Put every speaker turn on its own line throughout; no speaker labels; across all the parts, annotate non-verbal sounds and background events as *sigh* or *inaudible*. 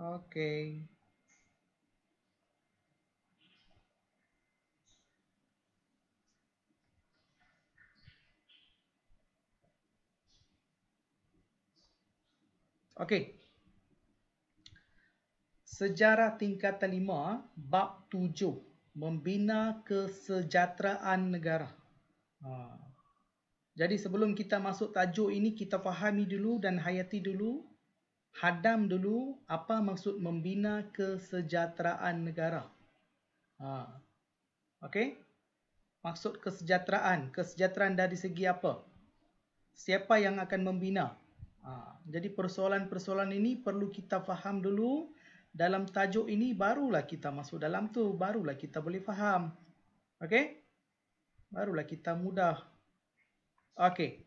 Okay. Okay. Sejarah tingkatan lima, bab tujuh. Membina kesejahteraan negara. Ha. Jadi sebelum kita masuk tajuk ini, kita fahami dulu dan hayati dulu hadam dulu apa maksud membina kesejahteraan negara. Ha. Okey. Maksud kesejahteraan, kesejahteraan dari segi apa? Siapa yang akan membina? Ha. Jadi persoalan-persoalan ini perlu kita faham dulu dalam tajuk ini barulah kita masuk dalam tu, barulah kita boleh faham. Okey? Barulah kita mudah. Okey.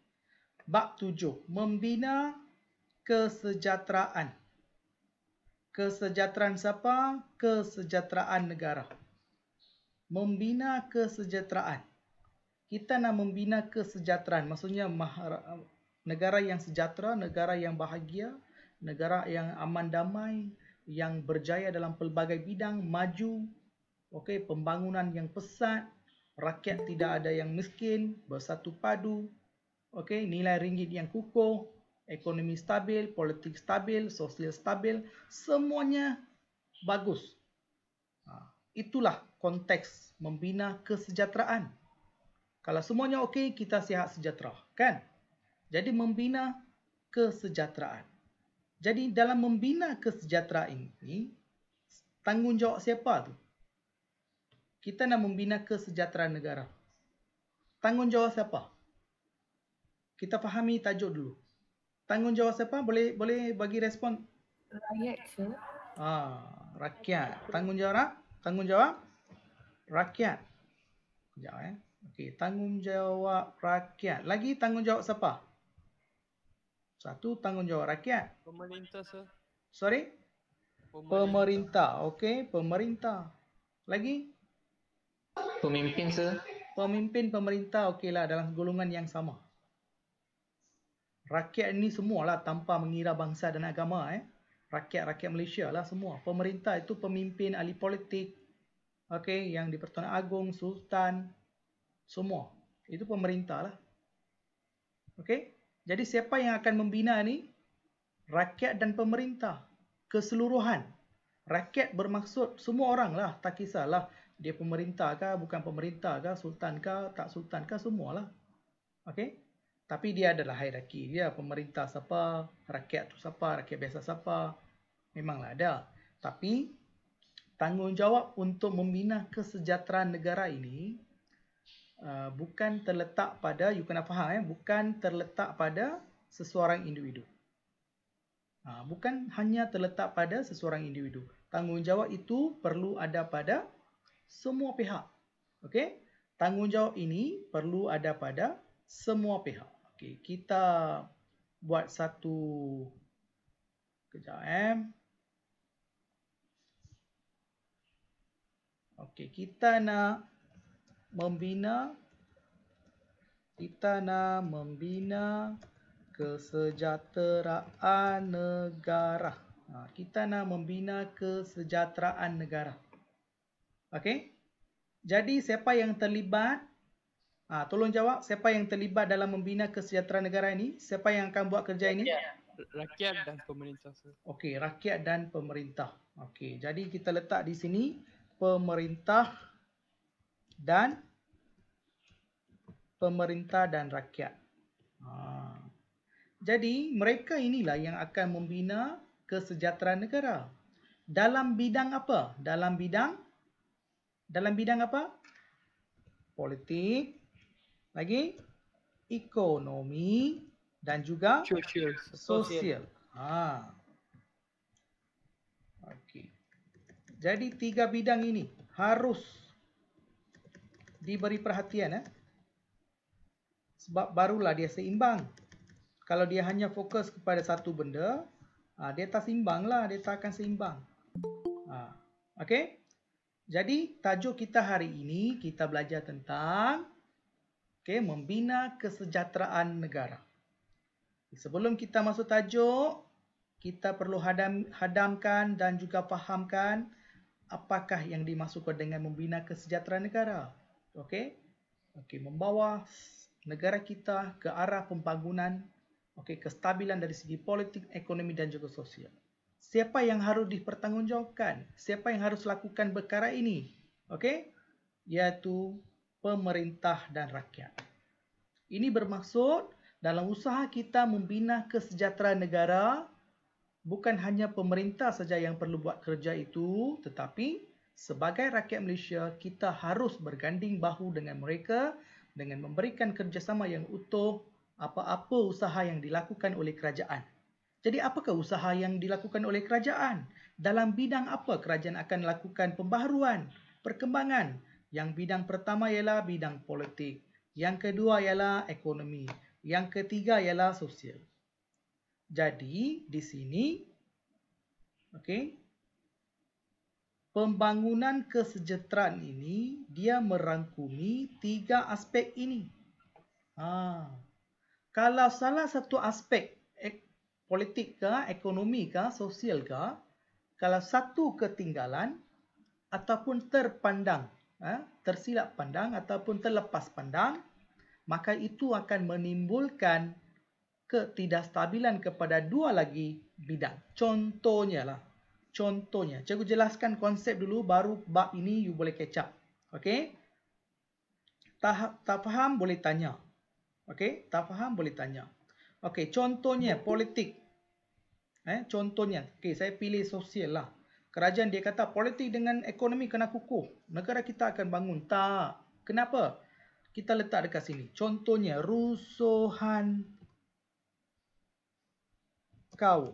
Bab tujuh, membina kesejahteraan. Kesejahteraan siapa? Kesejahteraan negara. Membina kesejahteraan. Kita nak membina kesejahteraan. Maksudnya negara yang sejahtera, negara yang bahagia, negara yang aman damai, yang berjaya dalam pelbagai bidang, maju, Okey, pembangunan yang pesat, rakyat tidak ada yang miskin, bersatu padu, Okey, nilai ringgit yang kukuh, ekonomi stabil, politik stabil, sosial stabil, semuanya bagus. Ha, itulah konteks membina kesejahteraan. Kalau semuanya okey, kita sihat sejahtera, kan? Jadi membina kesejahteraan. Jadi dalam membina kesejahteraan ini, tanggungjawab siapa tu? Kita nak membina kesejahteraan negara. Tanggungjawab siapa? Kita fahami tajuk dulu tanggungjawab siapa? Boleh boleh bagi respon? Rakyat ke? Ah, rakyat. Tanggungjawab Tanggungjawab rakyat. Sekejap eh. Okey, tanggungjawab rakyat. Lagi tanggungjawab siapa? Satu tanggungjawab rakyat. Pemerintah, sir. Sorry? Pemerintah. pemerintah. Okey, pemerintah. Lagi? Pemimpin, sir. Pemimpin pemerintah. Okeylah, dalam golongan yang sama rakyat ni semualah tanpa mengira bangsa dan agama eh. Rakyat-rakyat Malaysia lah semua. Pemerintah itu pemimpin ahli politik. Okey, yang di Pertuan Agong, Sultan, semua. Itu pemerintah lah. Okey, jadi siapa yang akan membina ni? Rakyat dan pemerintah. Keseluruhan. Rakyat bermaksud semua orang lah. Tak kisahlah dia pemerintah kah, bukan pemerintah kah, sultan kah, tak sultan kah, semualah. Okey, tapi dia adalah hierarki dia pemerintah siapa rakyat tu siapa rakyat biasa siapa memanglah ada tapi tanggungjawab untuk membina kesejahteraan negara ini uh, bukan terletak pada you kena faham eh bukan terletak pada seseorang individu Ha, bukan hanya terletak pada seseorang individu. Tanggungjawab itu perlu ada pada semua pihak. Okey? Tanggungjawab ini perlu ada pada semua pihak. Okey, kita buat satu kejap eh. Okey, kita nak membina kita nak membina kesejahteraan negara. Ha, kita nak membina kesejahteraan negara. Okey. Jadi siapa yang terlibat Ha, tolong jawab siapa yang terlibat dalam membina kesejahteraan negara ini? Siapa yang akan buat kerja ini? Rakyat dan pemerintah. Okey, rakyat dan pemerintah. Okey, jadi kita letak di sini pemerintah dan pemerintah dan rakyat. Ha. Jadi mereka inilah yang akan membina kesejahteraan negara. Dalam bidang apa? Dalam bidang dalam bidang apa? Politik, lagi ekonomi dan juga sosial ha okey jadi tiga bidang ini harus diberi perhatian eh sebab barulah dia seimbang kalau dia hanya fokus kepada satu benda ha, dia tak seimbang lah dia tak akan seimbang ha. Okay, jadi tajuk kita hari ini kita belajar tentang okay, membina kesejahteraan negara. Sebelum kita masuk tajuk, kita perlu hadam, hadamkan dan juga fahamkan apakah yang dimasukkan dengan membina kesejahteraan negara. Okey. Okey, membawa negara kita ke arah pembangunan, okey, kestabilan dari segi politik, ekonomi dan juga sosial. Siapa yang harus dipertanggungjawabkan? Siapa yang harus lakukan perkara ini? Okey? Iaitu pemerintah dan rakyat. Ini bermaksud dalam usaha kita membina kesejahteraan negara, bukan hanya pemerintah saja yang perlu buat kerja itu, tetapi sebagai rakyat Malaysia, kita harus berganding bahu dengan mereka dengan memberikan kerjasama yang utuh apa-apa usaha yang dilakukan oleh kerajaan. Jadi apakah usaha yang dilakukan oleh kerajaan? Dalam bidang apa kerajaan akan lakukan pembaharuan, perkembangan, yang bidang pertama ialah bidang politik. Yang kedua ialah ekonomi. Yang ketiga ialah sosial. Jadi di sini, okay, pembangunan kesejahteraan ini dia merangkumi tiga aspek ini. Ha. Kalau salah satu aspek ek, politik ke, ekonomi ke, sosial ke, kalau satu ketinggalan ataupun terpandang Ha? tersilap pandang ataupun terlepas pandang, maka itu akan menimbulkan ketidakstabilan kepada dua lagi bidang. Contohnya lah. Contohnya. Cikgu jelaskan konsep dulu, baru bab ini you boleh catch up. Okay? Tak, tak faham, boleh tanya. Okay? Tak faham, boleh tanya. Okay, contohnya politik. Eh, contohnya. Okay, saya pilih sosial lah. Kerajaan dia kata politik dengan ekonomi kena kukuh. Negara kita akan bangun. Tak. Kenapa? Kita letak dekat sini. Contohnya, rusuhan kaum.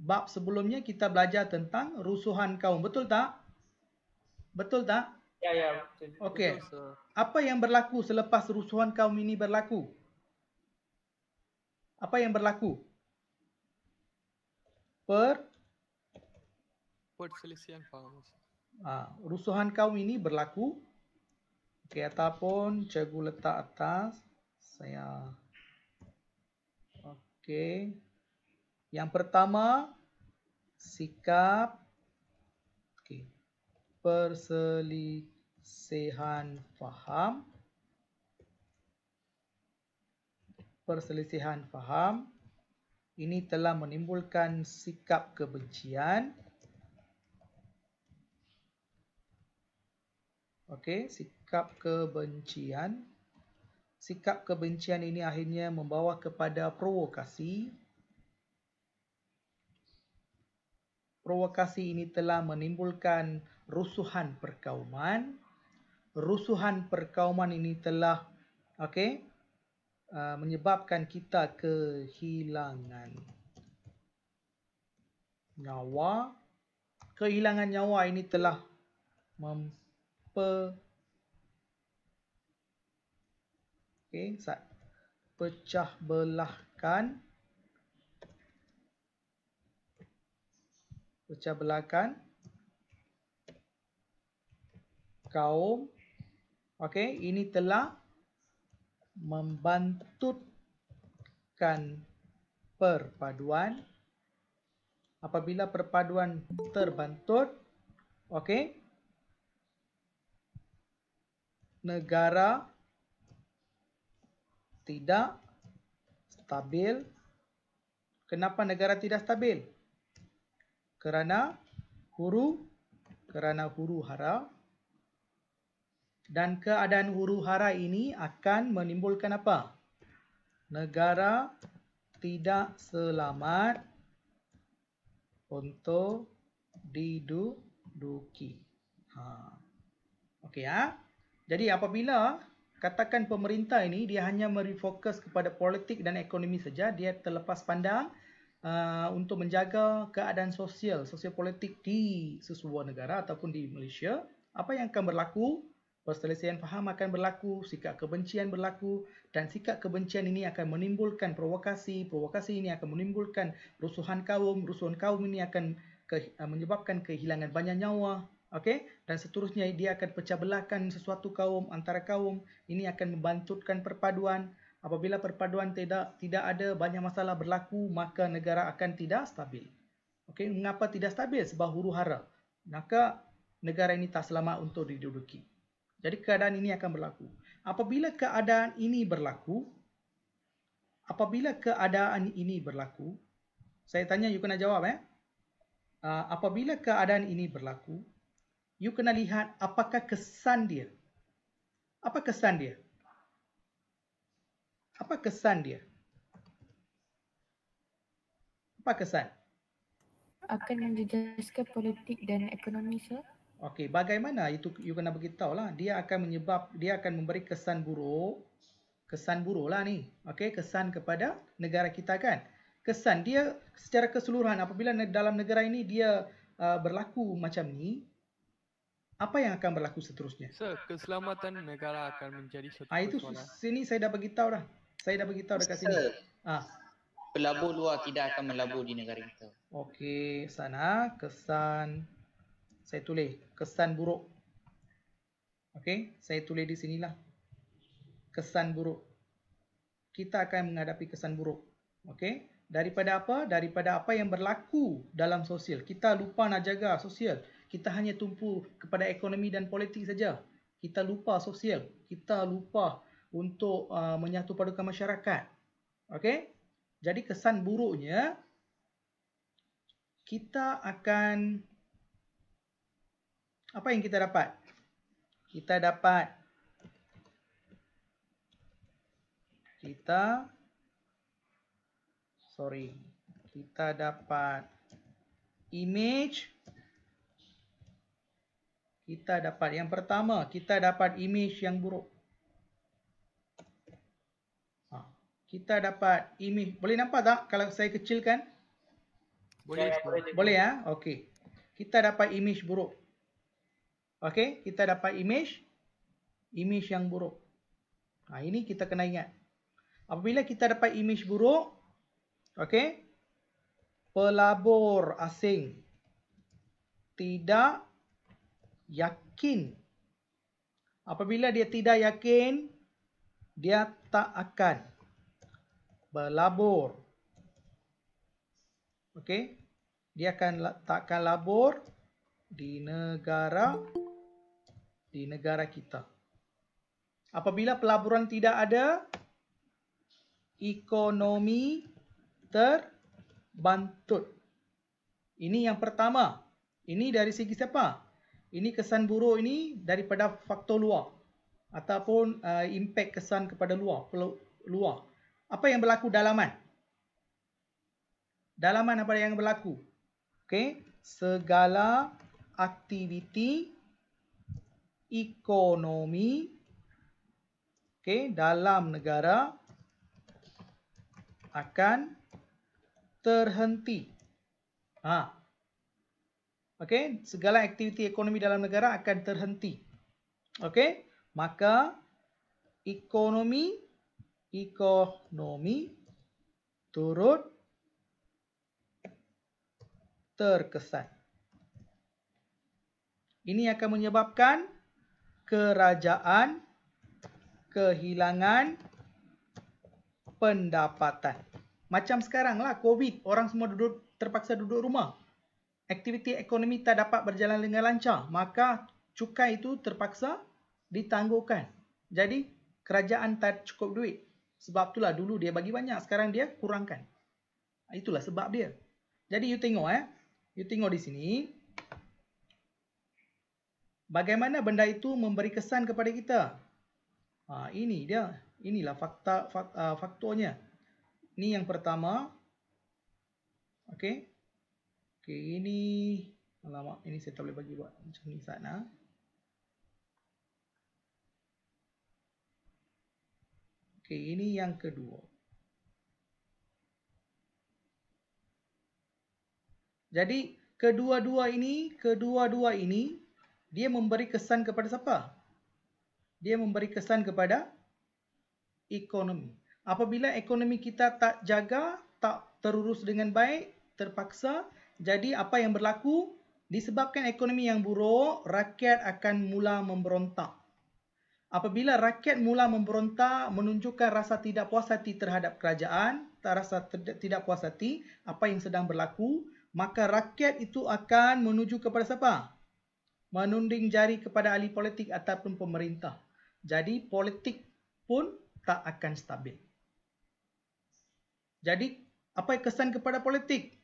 Bab sebelumnya kita belajar tentang rusuhan kaum. Betul tak? Betul tak? Ya, ya. Okey. Apa yang berlaku selepas rusuhan kaum ini berlaku? Apa yang berlaku? Per perselisihan paham ah ha, rusuhan kaum ini berlaku okey ataupun cikgu letak atas saya okey yang pertama sikap okey perselisihan faham perselisihan faham ini telah menimbulkan sikap kebencian Okey, sikap kebencian. Sikap kebencian ini akhirnya membawa kepada provokasi. Provokasi ini telah menimbulkan rusuhan perkauman. Rusuhan perkauman ini telah okey uh, menyebabkan kita kehilangan nyawa. Kehilangan nyawa ini telah mem- per okey sat pecah belahkan pecah belahkan kaum okey ini telah membantutkan perpaduan apabila perpaduan terbantut okey negara tidak stabil. Kenapa negara tidak stabil? Kerana huru kerana huru hara dan keadaan huru hara ini akan menimbulkan apa? Negara tidak selamat untuk diduduki. Ha. Okey ya? Ha? Jadi apabila katakan pemerintah ini dia hanya merefokus kepada politik dan ekonomi saja, dia terlepas pandang uh, untuk menjaga keadaan sosial, sosial politik di sesebuah negara ataupun di Malaysia, apa yang akan berlaku? Perselisihan faham akan berlaku, sikap kebencian berlaku dan sikap kebencian ini akan menimbulkan provokasi, provokasi ini akan menimbulkan rusuhan kaum, rusuhan kaum ini akan ke, uh, menyebabkan kehilangan banyak nyawa, Okey, dan seterusnya dia akan pecah belahkan sesuatu kaum antara kaum. Ini akan membantutkan perpaduan. Apabila perpaduan tidak tidak ada banyak masalah berlaku, maka negara akan tidak stabil. Okey, mengapa tidak stabil? Sebab huru hara. Maka negara ini tak selamat untuk diduduki. Jadi keadaan ini akan berlaku. Apabila keadaan ini berlaku, apabila keadaan ini berlaku, saya tanya, you kena jawab eh. Uh, apabila keadaan ini berlaku, you kena lihat apakah kesan dia. Apa kesan dia? Apa kesan dia? Apa kesan? Akan menjejaskan politik dan ekonomi, sir. Okey, bagaimana itu you kena beritahu lah. Dia akan menyebab, dia akan memberi kesan buruk. Kesan buruk lah ni. Okey, kesan kepada negara kita kan. Kesan dia secara keseluruhan apabila dalam negara ini dia uh, berlaku macam ni, apa yang akan berlaku seterusnya? Sir, keselamatan negara akan menjadi satu ah, itu persoalan. sini saya dah beritahu dah. Saya dah beritahu dekat sini. Sir, ah. pelabur luar tidak akan melabur di negara kita. Okey, sana ah. kesan. Saya tulis kesan buruk. Okey, saya tulis di sinilah. Kesan buruk. Kita akan menghadapi kesan buruk. Okey, daripada apa? Daripada apa yang berlaku dalam sosial. Kita lupa nak jaga sosial kita hanya tumpu kepada ekonomi dan politik saja. Kita lupa sosial, kita lupa untuk uh, menyatupadukan masyarakat. Okey? Jadi kesan buruknya kita akan apa yang kita dapat? Kita dapat kita sorry, kita dapat image kita dapat yang pertama kita dapat image yang buruk ha. kita dapat image boleh nampak tak kalau saya kecilkan boleh boleh, boleh ya okey kita dapat image buruk okey kita dapat image image yang buruk ha ini kita kena ingat apabila kita dapat image buruk okey pelabur asing tidak yakin. Apabila dia tidak yakin, dia tak akan berlabur. Okey? Dia akan tak akan labur di negara di negara kita. Apabila pelaburan tidak ada, ekonomi terbantut. Ini yang pertama. Ini dari segi siapa? ini kesan buruk ini daripada faktor luar ataupun uh, impact kesan kepada luar luar apa yang berlaku dalaman dalaman apa yang berlaku okey segala aktiviti ekonomi okey dalam negara akan terhenti ha okey segala aktiviti ekonomi dalam negara akan terhenti okey maka ekonomi ekonomi turut terkesan ini akan menyebabkan kerajaan kehilangan pendapatan macam sekaranglah COVID. Orang semua duduk terpaksa duduk rumah aktiviti ekonomi tak dapat berjalan dengan lancar, maka cukai itu terpaksa ditangguhkan. Jadi, kerajaan tak cukup duit. Sebab itulah dulu dia bagi banyak, sekarang dia kurangkan. Itulah sebab dia. Jadi, you tengok eh. You tengok di sini. Bagaimana benda itu memberi kesan kepada kita? Ha, ini dia. Inilah fakta, fakta uh, faktornya. Ini yang pertama. Okay. Okay ini alamak ini saya tak boleh bagi buat macam ni sana. Okay ini yang kedua. Jadi, kedua-dua ini, kedua-dua ini dia memberi kesan kepada siapa? Dia memberi kesan kepada ekonomi. Apabila ekonomi kita tak jaga, tak terurus dengan baik, terpaksa jadi apa yang berlaku? Disebabkan ekonomi yang buruk, rakyat akan mula memberontak. Apabila rakyat mula memberontak, menunjukkan rasa tidak puas hati terhadap kerajaan, tak rasa tidak puas hati apa yang sedang berlaku, maka rakyat itu akan menuju kepada siapa? Menunding jari kepada ahli politik ataupun pemerintah. Jadi politik pun tak akan stabil. Jadi apa kesan kepada politik?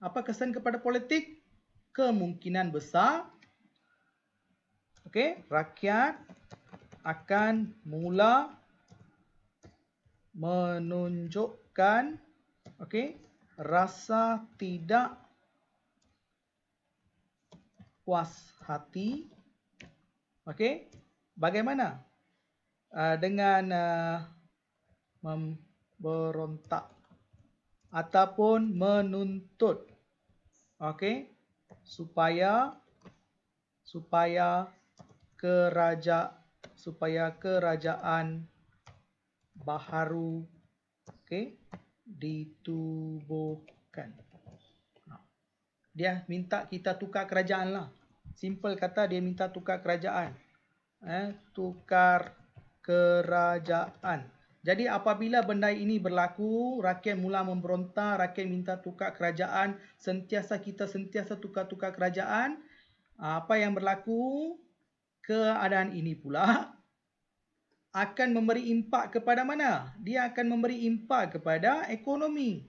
Apa kesan kepada politik? Kemungkinan besar okay, rakyat akan mula menunjukkan okay, rasa tidak puas hati. Okay, bagaimana? Uh, dengan uh, memberontak ataupun menuntut Okey. Supaya supaya keraja supaya kerajaan baharu okey ditubuhkan. Dia minta kita tukar kerajaan lah. Simple kata dia minta tukar kerajaan. Eh, tukar kerajaan. Jadi apabila benda ini berlaku, rakyat mula memberontak, rakyat minta tukar kerajaan, sentiasa kita sentiasa tukar-tukar kerajaan, apa yang berlaku? Keadaan ini pula akan memberi impak kepada mana? Dia akan memberi impak kepada ekonomi.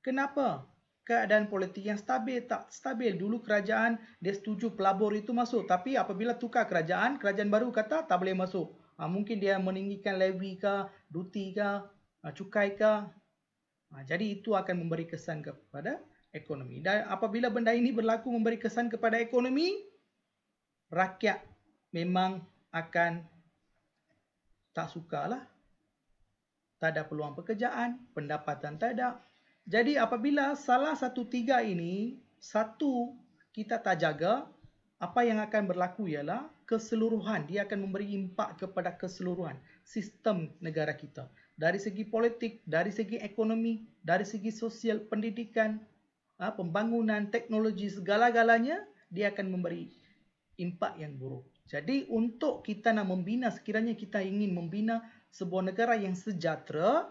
Kenapa? Keadaan politik yang stabil tak stabil. Dulu kerajaan dia setuju pelabur itu masuk. Tapi apabila tukar kerajaan, kerajaan baru kata tak boleh masuk ha, mungkin dia meninggikan levy ke, duty ke, ha, cukai ke. Ha, jadi itu akan memberi kesan kepada ekonomi. Dan apabila benda ini berlaku memberi kesan kepada ekonomi, rakyat memang akan tak sukalah. Tak ada peluang pekerjaan, pendapatan tak ada. Jadi apabila salah satu tiga ini, satu kita tak jaga, apa yang akan berlaku ialah keseluruhan. Dia akan memberi impak kepada keseluruhan sistem negara kita. Dari segi politik, dari segi ekonomi, dari segi sosial, pendidikan, ah, pembangunan, teknologi, segala-galanya, dia akan memberi impak yang buruk. Jadi untuk kita nak membina, sekiranya kita ingin membina sebuah negara yang sejahtera,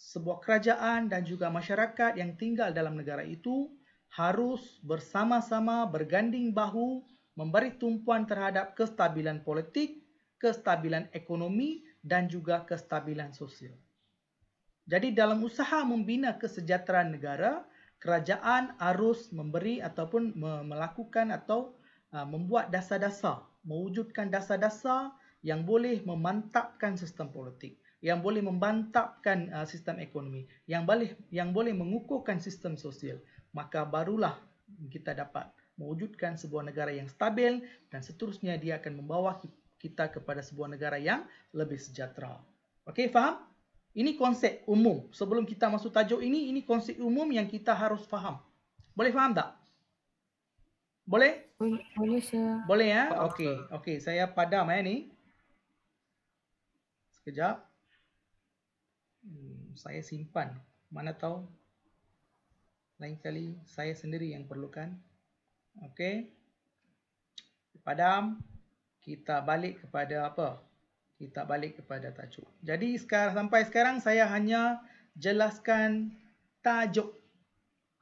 sebuah kerajaan dan juga masyarakat yang tinggal dalam negara itu harus bersama-sama berganding bahu memberi tumpuan terhadap kestabilan politik, kestabilan ekonomi dan juga kestabilan sosial. Jadi dalam usaha membina kesejahteraan negara, kerajaan harus memberi ataupun melakukan atau membuat dasar-dasar, mewujudkan dasar-dasar yang boleh memantapkan sistem politik, yang boleh memantapkan sistem ekonomi, yang boleh yang boleh mengukuhkan sistem sosial, maka barulah kita dapat mewujudkan sebuah negara yang stabil dan seterusnya dia akan membawa kita kepada sebuah negara yang lebih sejahtera. Okey, faham? Ini konsep umum. Sebelum kita masuk tajuk ini, ini konsep umum yang kita harus faham. Boleh faham tak? Boleh? Boleh, saya. Boleh ya? Okey, okey. Saya padam ya ni. Sekejap. Hmm, saya simpan. Mana tahu lain kali saya sendiri yang perlukan. Okey. Padam. Kita balik kepada apa? Kita balik kepada tajuk. Jadi sekarang, sampai sekarang saya hanya jelaskan tajuk.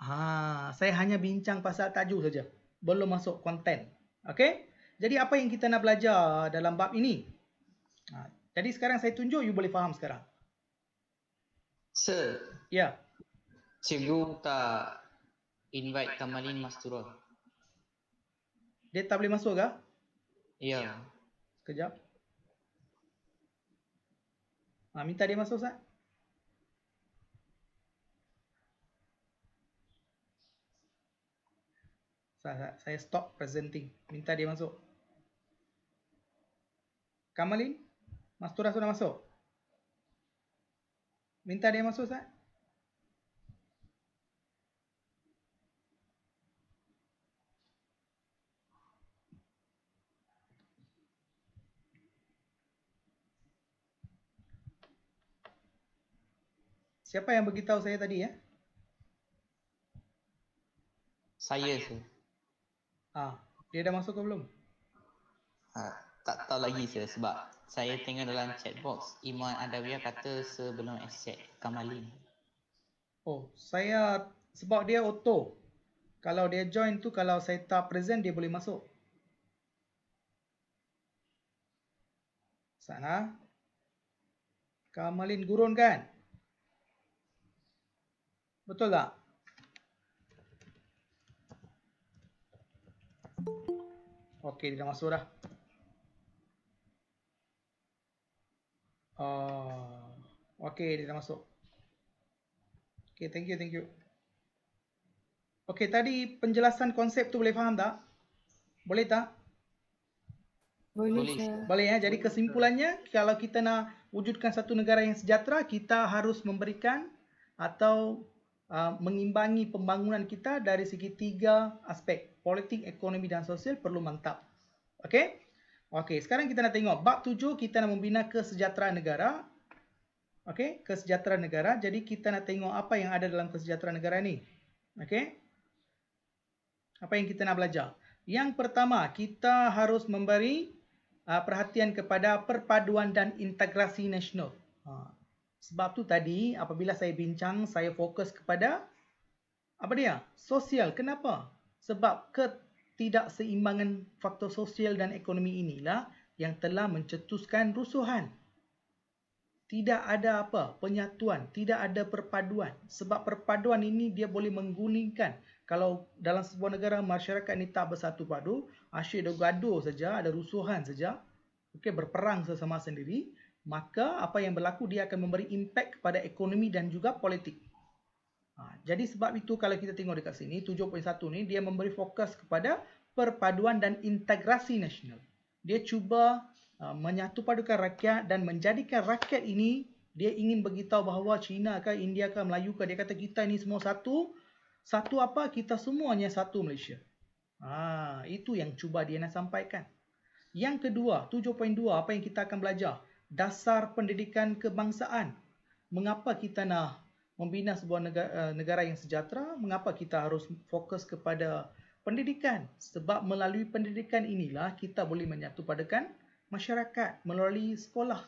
Ha, saya hanya bincang pasal tajuk saja. Belum masuk konten. Okey. Jadi apa yang kita nak belajar dalam bab ini? Ha, jadi sekarang saya tunjuk, you boleh faham sekarang. Sir. Ya. Cikgu tak invite Kamalin Masturah. Dia tak boleh masuk ke? Ya. Yeah. Sekejap. Ha, minta dia masuk, Sah. Saya stop presenting. Minta dia masuk. Kamalin? Mas Turah sudah masuk? Minta dia masuk, sah? Siapa yang beritahu saya tadi ya? Saya tu. Ah, ha, dia dah masuk ke belum? Ha, tak tahu lagi saya sebab saya tengok dalam chat box Iman Adawiya kata sebelum accept Kamalin. Oh, saya sebab dia auto. Kalau dia join tu kalau saya tak present dia boleh masuk. Sana. Ha? Kamalin gurun kan? Betul tak? Ok, dia dah masuk dah. Oh, ok, dia dah masuk. Ok, thank you, thank you. Ok, tadi penjelasan konsep tu boleh faham tak? Boleh tak? Boleh. Boleh ya. Jadi kesimpulannya, kalau kita nak wujudkan satu negara yang sejahtera, kita harus memberikan atau Ah, mengimbangi pembangunan kita dari segi tiga aspek politik, ekonomi dan sosial perlu mantap. Okey? Okey, sekarang kita nak tengok bab 7 kita nak membina kesejahteraan negara. Okey, kesejahteraan negara. Jadi kita nak tengok apa yang ada dalam kesejahteraan negara ni. Okey? Apa yang kita nak belajar? Yang pertama, kita harus memberi uh, perhatian kepada perpaduan dan integrasi nasional. Ha. Sebab tu tadi apabila saya bincang, saya fokus kepada apa dia? Sosial. Kenapa? Sebab ketidakseimbangan faktor sosial dan ekonomi inilah yang telah mencetuskan rusuhan. Tidak ada apa? Penyatuan. Tidak ada perpaduan. Sebab perpaduan ini dia boleh menggulingkan. Kalau dalam sebuah negara masyarakat ini tak bersatu padu, asyik ada gaduh saja, ada rusuhan saja. Okey, berperang sesama sendiri maka apa yang berlaku dia akan memberi impact kepada ekonomi dan juga politik. Ha, jadi sebab itu kalau kita tengok dekat sini 7.1 ni dia memberi fokus kepada perpaduan dan integrasi nasional. Dia cuba uh, ha, menyatupadukan rakyat dan menjadikan rakyat ini dia ingin beritahu bahawa China ke India ke Melayu ke dia kata kita ini semua satu satu apa kita semuanya satu Malaysia. Ha, itu yang cuba dia nak sampaikan. Yang kedua 7.2 apa yang kita akan belajar dasar pendidikan kebangsaan. Mengapa kita nak membina sebuah negara, eh, negara yang sejahtera? Mengapa kita harus fokus kepada pendidikan? Sebab melalui pendidikan inilah kita boleh menyatupadakan masyarakat melalui sekolah.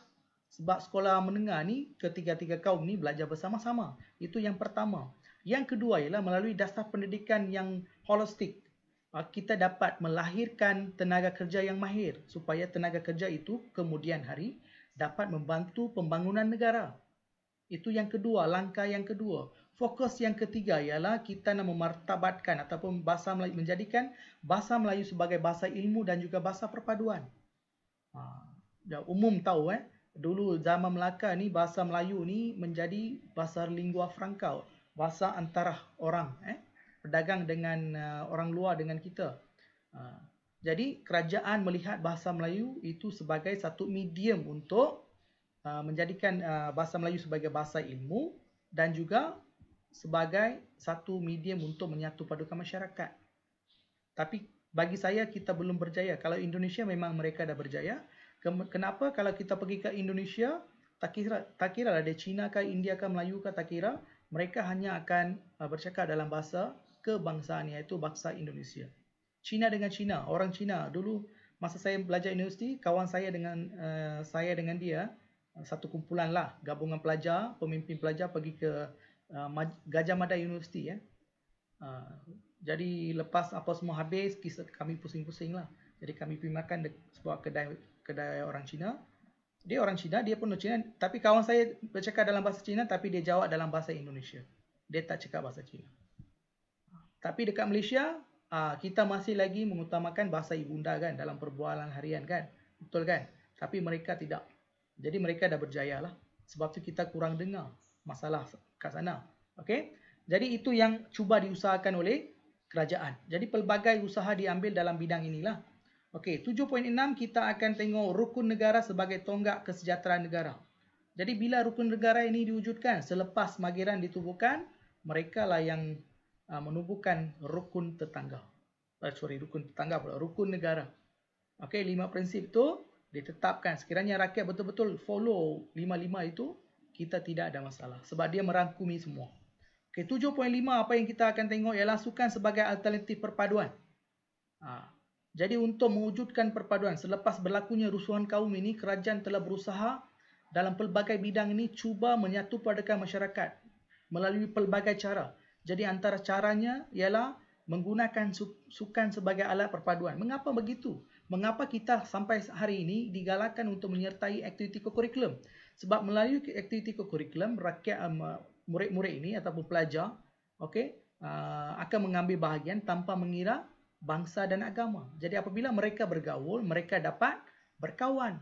Sebab sekolah menengah ni ketiga-tiga kaum ni belajar bersama-sama. Itu yang pertama. Yang kedua ialah melalui dasar pendidikan yang holistik. Ah, kita dapat melahirkan tenaga kerja yang mahir supaya tenaga kerja itu kemudian hari dapat membantu pembangunan negara. Itu yang kedua, langkah yang kedua. Fokus yang ketiga ialah kita nak memartabatkan ataupun bahasa Melayu menjadikan bahasa Melayu sebagai bahasa ilmu dan juga bahasa perpaduan. Ha, ya, umum tahu eh, dulu zaman Melaka ni bahasa Melayu ni menjadi bahasa lingua franca, bahasa antara orang eh, pedagang dengan uh, orang luar dengan kita. Ha, jadi kerajaan melihat bahasa Melayu itu sebagai satu medium untuk uh, menjadikan uh, bahasa Melayu sebagai bahasa ilmu dan juga sebagai satu medium untuk menyatupadukan masyarakat. Tapi bagi saya kita belum berjaya. Kalau Indonesia memang mereka dah berjaya. Kenapa kalau kita pergi ke Indonesia, tak kira tak kira ada lah China, ke India ke Melayu ke tak kira, mereka hanya akan uh, bercakap dalam bahasa kebangsaan iaitu bahasa Indonesia. Cina dengan Cina, orang Cina. Dulu masa saya belajar universiti, kawan saya dengan uh, saya dengan dia eh, satu kumpulan lah, gabungan pelajar, pemimpin pelajar pergi ke uh, Gajah Mada University ya. Uh, jadi lepas apa semua habis, kisah kami pusing-pusing lah. Jadi kami pergi makan di sebuah kedai kedai orang Cina. Dia orang Cina, dia pun Cina. Tapi kawan saya bercakap dalam bahasa Cina, tapi dia jawab dalam bahasa Indonesia. Dia tak cakap bahasa Cina. Tapi dekat Malaysia, uh, kita masih lagi mengutamakan bahasa ibunda kan dalam perbualan harian kan. Betul kan? Tapi mereka tidak. Jadi mereka dah berjaya lah. Sebab tu kita kurang dengar masalah kat sana. Okay? Jadi itu yang cuba diusahakan oleh kerajaan. Jadi pelbagai usaha diambil dalam bidang inilah. Okey, 7.6 kita akan tengok rukun negara sebagai tonggak kesejahteraan negara. Jadi bila rukun negara ini diwujudkan selepas magiran ditubuhkan, mereka lah yang Ah, menubuhkan rukun tetangga. Uh, sorry, rukun tetangga pula. Rukun negara. Okey, lima prinsip tu ditetapkan. Sekiranya rakyat betul-betul follow lima-lima itu, kita tidak ada masalah. Sebab dia merangkumi semua. Okay, poin lima apa yang kita akan tengok ialah sukan sebagai alternatif perpaduan. Uh, jadi untuk mewujudkan perpaduan, selepas berlakunya rusuhan kaum ini, kerajaan telah berusaha dalam pelbagai bidang ini cuba menyatu padakan masyarakat melalui pelbagai cara. Jadi antara caranya ialah menggunakan sukan sebagai alat perpaduan. Mengapa begitu? Mengapa kita sampai hari ini digalakkan untuk menyertai aktiviti kurikulum? Sebab melalui aktiviti kurikulum, rakyat um, murid-murid ini ataupun pelajar okay, uh, eh, akan mengambil bahagian tanpa mengira bangsa dan agama. Jadi apabila mereka bergaul, mereka dapat berkawan.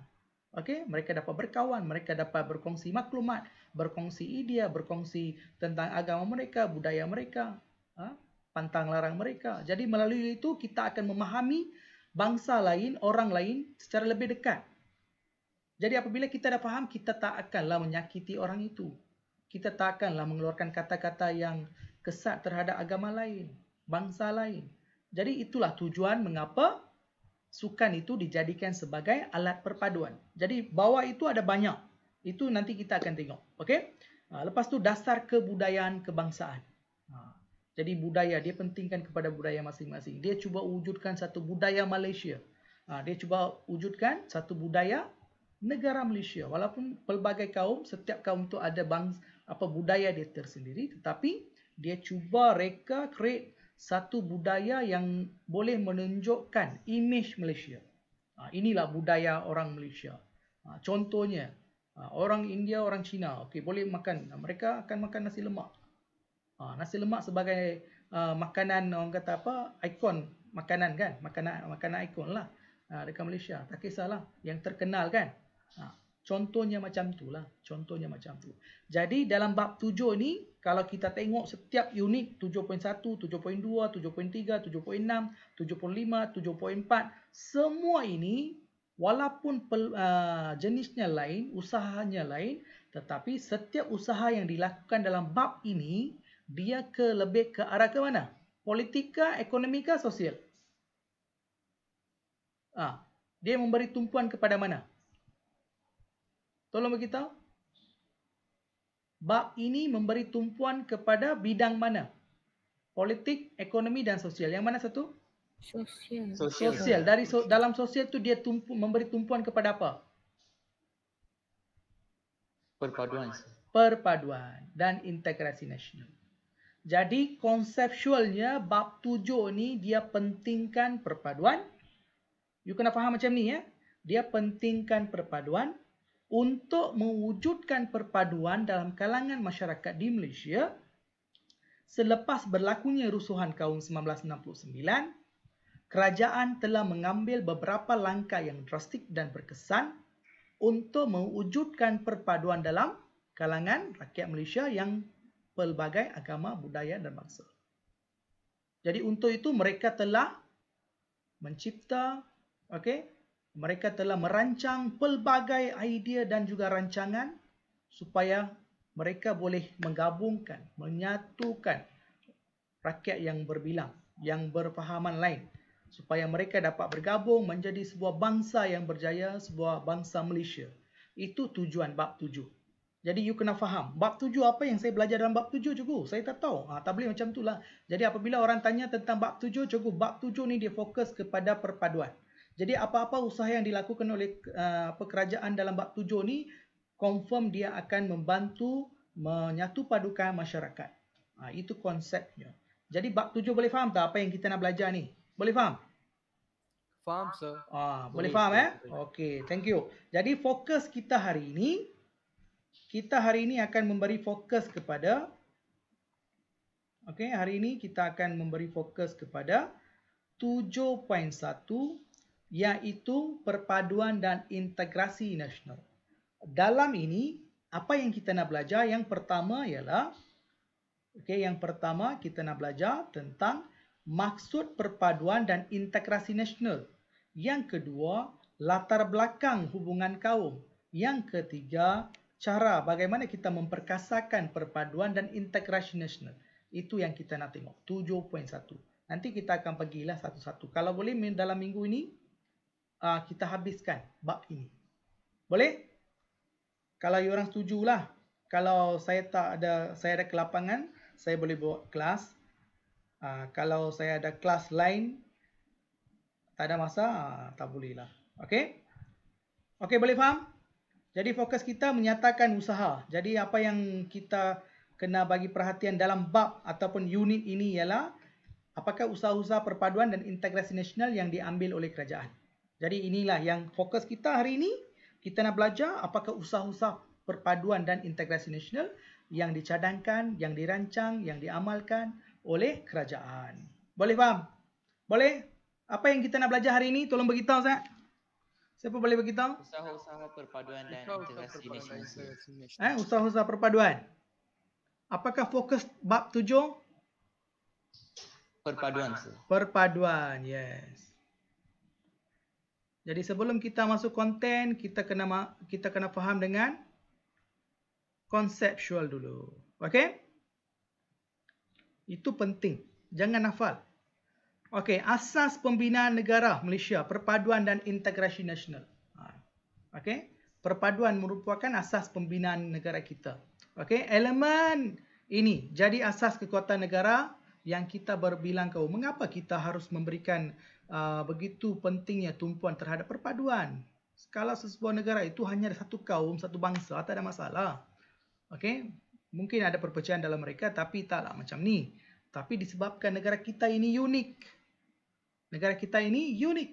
Okay? Mereka dapat berkawan, mereka dapat berkongsi maklumat berkongsi idea, berkongsi tentang agama mereka, budaya mereka, ha? pantang larang mereka. Jadi melalui itu kita akan memahami bangsa lain, orang lain secara lebih dekat. Jadi apabila kita dah faham, kita tak akanlah menyakiti orang itu. Kita tak akanlah mengeluarkan kata-kata yang kesat terhadap agama lain, bangsa lain. Jadi itulah tujuan mengapa sukan itu dijadikan sebagai alat perpaduan. Jadi bawah itu ada banyak. Itu nanti kita akan tengok. Okey. Ha, lepas tu dasar kebudayaan kebangsaan. Ha, jadi budaya dia pentingkan kepada budaya masing-masing. Dia cuba wujudkan satu budaya Malaysia. Ha, dia cuba wujudkan satu budaya negara Malaysia. Walaupun pelbagai kaum, setiap kaum tu ada bangsa, apa budaya dia tersendiri. Tetapi dia cuba reka create satu budaya yang boleh menunjukkan image Malaysia. Inilah budaya orang Malaysia. Contohnya, Ha, orang India, orang Cina, okay, boleh makan. Ha, mereka akan makan nasi lemak. Ha, nasi lemak sebagai makanan orang kata apa? Ikon makanan kan? Makanan makanan ikon lah uh, dekat Malaysia. Tak kisahlah yang terkenal kan? contohnya macam tu lah. Contohnya macam tu. Jadi dalam bab tujuh ni, kalau kita tengok setiap unit 7.1, 7.2, 7.3, 7.6, 7.5, 7.4, semua ini Walaupun pel, uh, jenisnya lain, usahanya lain, tetapi setiap usaha yang dilakukan dalam bab ini, dia ke lebih ke arah ke mana? Politika, ekonomika, sosial. Ah, dia memberi tumpuan kepada mana? Tolong beritahu. Bab ini memberi tumpuan kepada bidang mana? Politik, ekonomi dan sosial. Yang mana satu? Satu. Sosial. Sosial. Dari so, dalam sosial tu dia tumpu, memberi tumpuan kepada apa? Perpaduan. Perpaduan dan integrasi nasional. Jadi konsepsualnya bab tujuh ni dia pentingkan perpaduan. You kena faham macam ni ya. Dia pentingkan perpaduan untuk mewujudkan perpaduan dalam kalangan masyarakat di Malaysia selepas berlakunya rusuhan kaum 1969 kerajaan telah mengambil beberapa langkah yang drastik dan berkesan untuk mewujudkan perpaduan dalam kalangan rakyat Malaysia yang pelbagai agama, budaya dan bangsa. Jadi untuk itu mereka telah mencipta, okay, mereka telah merancang pelbagai idea dan juga rancangan supaya mereka boleh menggabungkan, menyatukan rakyat yang berbilang, yang berfahaman lain supaya mereka dapat bergabung menjadi sebuah bangsa yang berjaya, sebuah bangsa Malaysia. Itu tujuan bab tujuh. Jadi you kena faham. Bab tujuh apa yang saya belajar dalam bab tujuh cikgu? Saya tak tahu. Ha, tak boleh macam itulah. Jadi apabila orang tanya tentang bab tujuh cikgu, bab tujuh ni dia fokus kepada perpaduan. Jadi apa-apa usaha yang dilakukan oleh uh, kerajaan dalam bab tujuh ni, confirm dia akan membantu menyatu padukan masyarakat. Ha, itu konsepnya. Jadi bab tujuh boleh faham tak apa yang kita nak belajar ni? Boleh faham? Faham, sir. Ah, boleh, boleh faham, eh? Okey, thank you. Jadi, fokus kita hari ini, kita hari ini akan memberi fokus kepada, okey, hari ini kita akan memberi fokus kepada 7.1, iaitu perpaduan dan integrasi nasional. Dalam ini, apa yang kita nak belajar? Yang pertama ialah, okey, yang pertama kita nak belajar tentang maksud perpaduan dan integrasi nasional. Yang kedua, latar belakang hubungan kaum. Yang ketiga, cara bagaimana kita memperkasakan perpaduan dan integrasi nasional. Itu yang kita nak tengok. 7.1. Nanti kita akan pergilah satu-satu. Kalau boleh dalam minggu ini, ah, kita habiskan bab ini. Boleh? Kalau orang setuju lah Kalau saya tak ada, saya ada kelapangan, saya boleh buat kelas Ha, kalau saya ada kelas lain, tak ada masa, ha, tak boleh lah. Okay, Okey, boleh faham? Jadi fokus kita menyatakan usaha. Jadi apa yang kita kena bagi perhatian dalam bab ataupun unit ini ialah apakah usaha-usaha perpaduan dan integrasi nasional yang diambil oleh kerajaan. Jadi inilah yang fokus kita hari ini. Kita nak belajar apakah usaha-usaha perpaduan dan integrasi nasional yang dicadangkan, yang dirancang, yang diamalkan, oleh kerajaan. Boleh faham? Boleh? Apa yang kita nak belajar hari ini? Tolong beritahu, saya Siapa boleh beritahu? Usaha-usaha perpaduan dan integrasi nasional. Eh, usaha-usaha perpaduan. Apakah fokus bab tujuh? Perpaduan. Perpaduan, yes. Jadi sebelum kita masuk konten, kita kena kita kena faham dengan konseptual dulu. Okay? Itu penting. Jangan hafal. Okey, asas pembinaan negara Malaysia, perpaduan dan integrasi nasional. Ha. Okey, perpaduan merupakan asas pembinaan negara kita. Okey, elemen ini jadi asas kekuatan negara yang kita berbilang kau. Mengapa kita harus memberikan uh, begitu pentingnya tumpuan terhadap perpaduan? Skala sesebuah negara itu hanya ada satu kaum, satu bangsa, tak ada masalah. Okey, mungkin ada perpecahan dalam mereka tapi taklah macam ni tapi disebabkan negara kita ini unik negara kita ini unik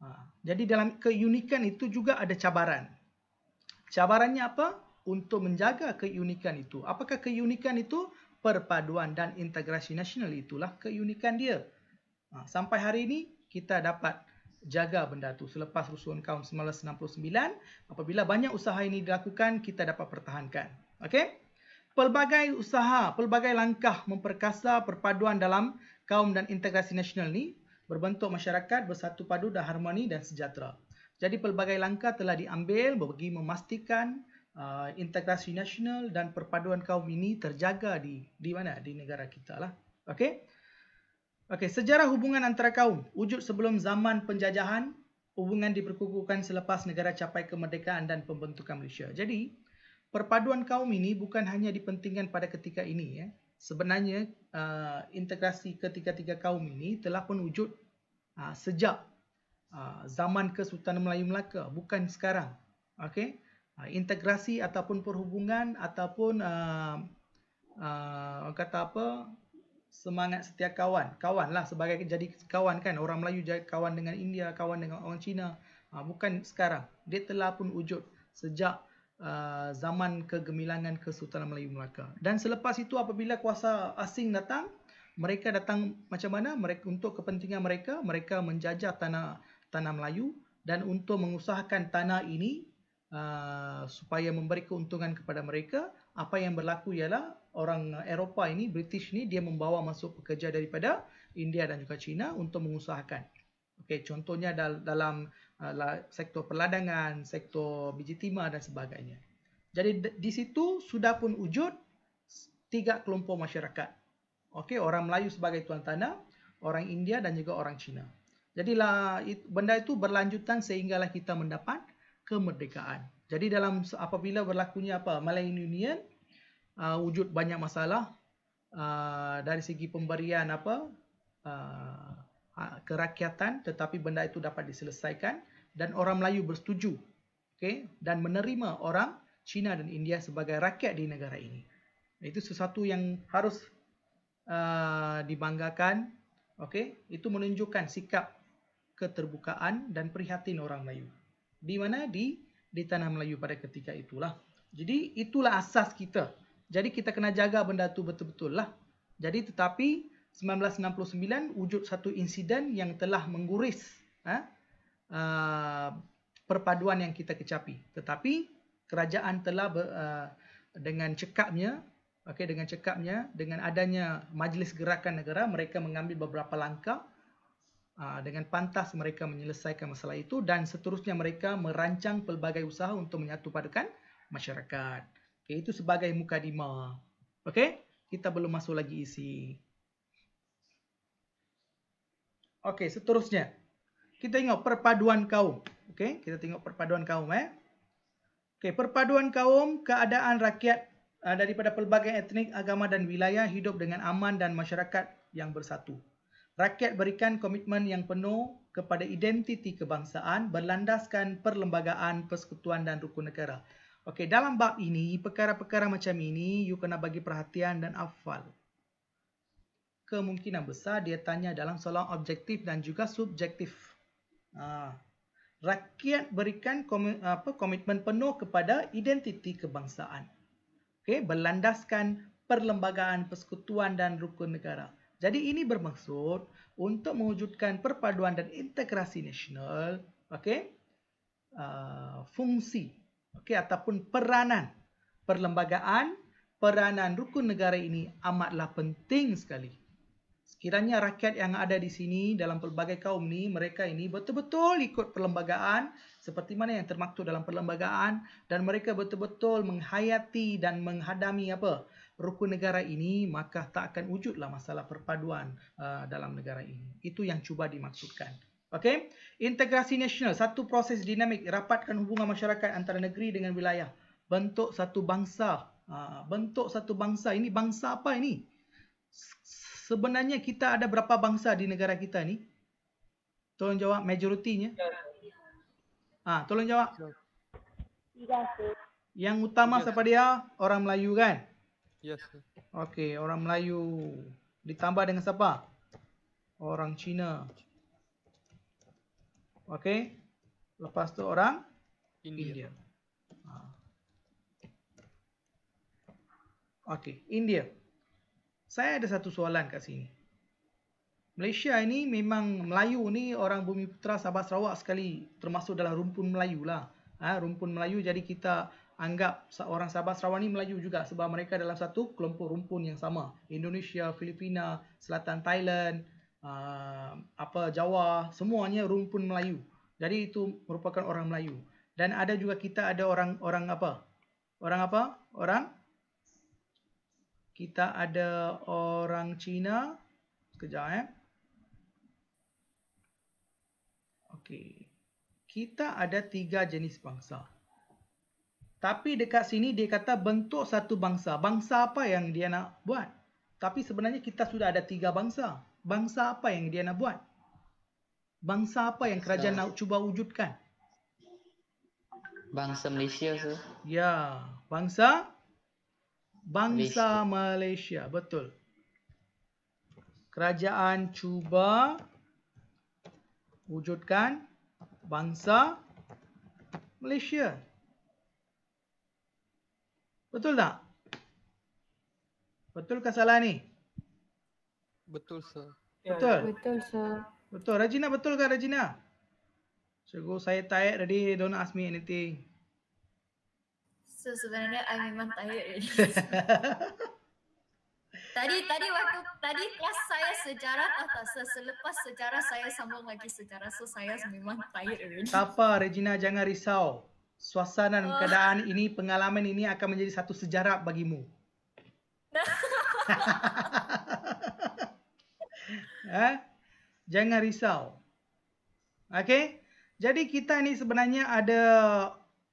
ha. jadi dalam keunikan itu juga ada cabaran cabarannya apa untuk menjaga keunikan itu apakah keunikan itu perpaduan dan integrasi nasional itulah keunikan dia ha. sampai hari ini kita dapat jaga benda tu selepas rusun kaum 1969 apabila banyak usaha ini dilakukan kita dapat pertahankan okey pelbagai usaha, pelbagai langkah memperkasa perpaduan dalam kaum dan integrasi nasional ni berbentuk masyarakat bersatu padu dan harmoni dan sejahtera. Jadi pelbagai langkah telah diambil bagi memastikan uh, integrasi nasional dan perpaduan kaum ini terjaga di di mana di negara kita lah. Okey. Okey, sejarah hubungan antara kaum wujud sebelum zaman penjajahan, hubungan diperkukuhkan selepas negara capai kemerdekaan dan pembentukan Malaysia. Jadi, perpaduan kaum ini bukan hanya dipentingkan pada ketika ini ya. Sebenarnya uh, integrasi ketiga-tiga kaum ini telah pun wujud uh, sejak uh, zaman Kesultanan Melayu Melaka, bukan sekarang. Okay? Uh, integrasi ataupun perhubungan ataupun uh, uh, kata apa semangat setia kawan. Kawanlah sebagai jadi kawan kan orang Melayu jadi kawan dengan India, kawan dengan orang Cina. Uh, bukan sekarang. Dia telah pun wujud sejak uh, zaman kegemilangan Kesultanan Melayu Melaka. Dan selepas itu apabila kuasa asing datang, mereka datang macam mana? Mereka untuk kepentingan mereka, mereka menjajah tanah tanah Melayu dan untuk mengusahakan tanah ini uh, supaya memberi keuntungan kepada mereka, apa yang berlaku ialah orang Eropah ini, British ni dia membawa masuk pekerja daripada India dan juga China untuk mengusahakan. Okay contohnya dalam Uh, sektor perladangan, sektor biji timah dan sebagainya. Jadi di situ sudah pun wujud tiga kelompok masyarakat. Okey, orang Melayu sebagai tuan tanah, orang India dan juga orang Cina. Jadilah benda itu berlanjutan sehinggalah kita mendapat kemerdekaan. Jadi dalam apabila berlakunya apa Malayan Union uh, wujud banyak masalah uh, dari segi pemberian apa uh, ha, kerakyatan tetapi benda itu dapat diselesaikan dan orang Melayu bersetuju okay, dan menerima orang Cina dan India sebagai rakyat di negara ini. Itu sesuatu yang harus uh, dibanggakan. Okay? Itu menunjukkan sikap keterbukaan dan prihatin orang Melayu. Di mana? Di, di tanah Melayu pada ketika itulah. Jadi itulah asas kita. Jadi kita kena jaga benda itu betul-betul lah. Jadi tetapi 1969 wujud satu insiden yang telah mengguris ha, uh, perpaduan yang kita kecapi. Tetapi kerajaan telah ber, uh, dengan cekapnya, okay, dengan cekapnya, dengan adanya majlis gerakan negara, mereka mengambil beberapa langkah uh, dengan pantas mereka menyelesaikan masalah itu dan seterusnya mereka merancang pelbagai usaha untuk menyatupadukan masyarakat. Okay, itu sebagai mukadimah. okay? kita belum masuk lagi isi. Okey, seterusnya kita tengok perpaduan kaum. Okey, kita tengok perpaduan kaum eh. Okey, perpaduan kaum, keadaan rakyat uh, daripada pelbagai etnik, agama dan wilayah hidup dengan aman dan masyarakat yang bersatu. Rakyat berikan komitmen yang penuh kepada identiti kebangsaan berlandaskan perlembagaan, persekutuan dan rukun negara. Okey, dalam bab ini, perkara-perkara macam ini, you kena bagi perhatian dan afal. Kemungkinan besar dia tanya dalam soalan objektif dan juga subjektif. Ah. rakyat berikan komi, apa, komitmen penuh kepada identiti kebangsaan. Okey, berlandaskan perlembagaan, persekutuan dan rukun negara. Jadi ini bermaksud untuk mewujudkan perpaduan dan integrasi nasional, okey, uh, fungsi, okey, ataupun peranan perlembagaan, peranan rukun negara ini amatlah penting sekali. Kiranya rakyat yang ada di sini dalam pelbagai kaum ni, mereka ini betul-betul ikut perlembagaan seperti mana yang termaktub dalam perlembagaan dan mereka betul-betul menghayati dan menghadami apa rukun negara ini, maka tak akan wujudlah masalah perpaduan uh, dalam negara ini. Itu yang cuba dimaksudkan. okay integrasi nasional satu proses dinamik rapatkan hubungan masyarakat antara negeri dengan wilayah bentuk satu bangsa uh, bentuk satu bangsa ini bangsa apa ini? sebenarnya kita ada berapa bangsa di negara kita ni? Tolong jawab majoritinya. Ah, ha, tolong jawab. Ya. Yang utama yes. siapa dia? Orang Melayu kan? Yes. Ya, Okey, orang Melayu ditambah dengan siapa? Orang Cina. Okey. Lepas tu orang India. India. Ha. Okey, India saya ada satu soalan kat sini. Malaysia ini memang Melayu ni orang bumi putera Sabah Sarawak sekali termasuk dalam rumpun Melayu lah. Ha, rumpun Melayu jadi kita anggap orang Sabah Sarawak ni Melayu juga sebab mereka dalam satu kelompok rumpun yang sama. Indonesia, Filipina, Selatan Thailand, uh, apa Jawa, semuanya rumpun Melayu. Jadi itu merupakan orang Melayu. Dan ada juga kita ada orang orang apa? Orang apa? Orang kita ada orang Cina sekejap eh okey kita ada tiga jenis bangsa tapi dekat sini dia kata bentuk satu bangsa bangsa apa yang dia nak buat tapi sebenarnya kita sudah ada tiga bangsa bangsa apa yang dia nak buat bangsa apa yang kerajaan nak cuba wujudkan bangsa Malaysia tu ya bangsa bangsa Malaysia. Malaysia. Betul. Kerajaan cuba wujudkan bangsa Malaysia. Betul tak? Betul ke salah ni? Betul, sir. Betul? Betul, sir. Betul. Rajina betul ke Rajina? So, go, saya tired. Ready, don't ask me anything. So sebenarnya I memang tired already. *laughs* tadi tadi waktu tadi kelas saya sejarah tata selepas sejarah saya sambung lagi sejarah so saya memang tired already. Tak apa Regina jangan risau. Suasana dan oh. keadaan ini pengalaman ini akan menjadi satu sejarah bagimu. *laughs* eh? Jangan risau. Okay? Jadi kita ini sebenarnya ada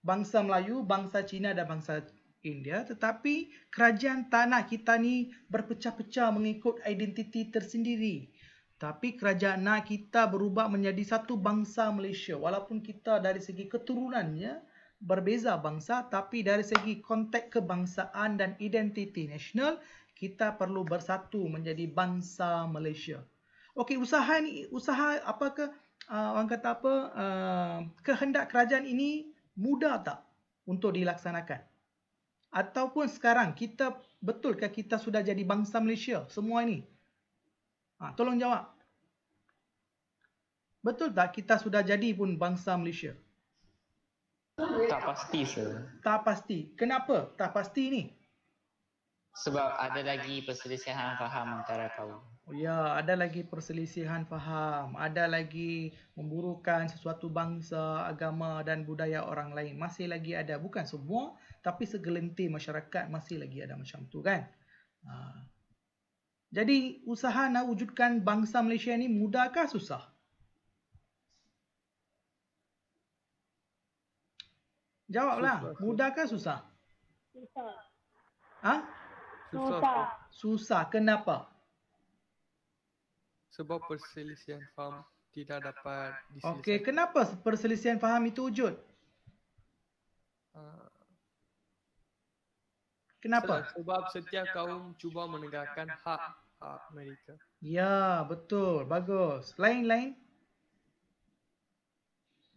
bangsa Melayu, bangsa Cina dan bangsa India. Tetapi kerajaan tanah kita ni berpecah-pecah mengikut identiti tersendiri. Tapi kerajaan nak kita berubah menjadi satu bangsa Malaysia. Walaupun kita dari segi keturunannya berbeza bangsa. Tapi dari segi konteks kebangsaan dan identiti nasional, kita perlu bersatu menjadi bangsa Malaysia. Okey, usaha ini, usaha apakah uh, orang kata apa, uh, kehendak kerajaan ini mudah tak untuk dilaksanakan? Ataupun sekarang kita betul ke kita sudah jadi bangsa Malaysia semua ini? Ha, tolong jawab. Betul tak kita sudah jadi pun bangsa Malaysia? Tak pasti, sir. Tak pasti. Kenapa tak pasti ni? sebab ada lagi perselisihan faham antara kau. Oh ya, ada lagi perselisihan faham, ada lagi memburukkan sesuatu bangsa, agama dan budaya orang lain. Masih lagi ada, bukan semua, tapi segelintir masyarakat masih lagi ada macam tu kan. Ha. Jadi usaha nak wujudkan bangsa Malaysia ni mudahkah susah? Jawablah, mudahkah susah? Susah. Ha? Susah. Susah. Kenapa? Sebab perselisihan faham tidak dapat diselesaikan. Okey, kenapa perselisihan faham itu wujud? Uh, kenapa? Sebab setiap kaum cuba menegakkan hak hak mereka. Ya, betul. Bagus. Lain-lain.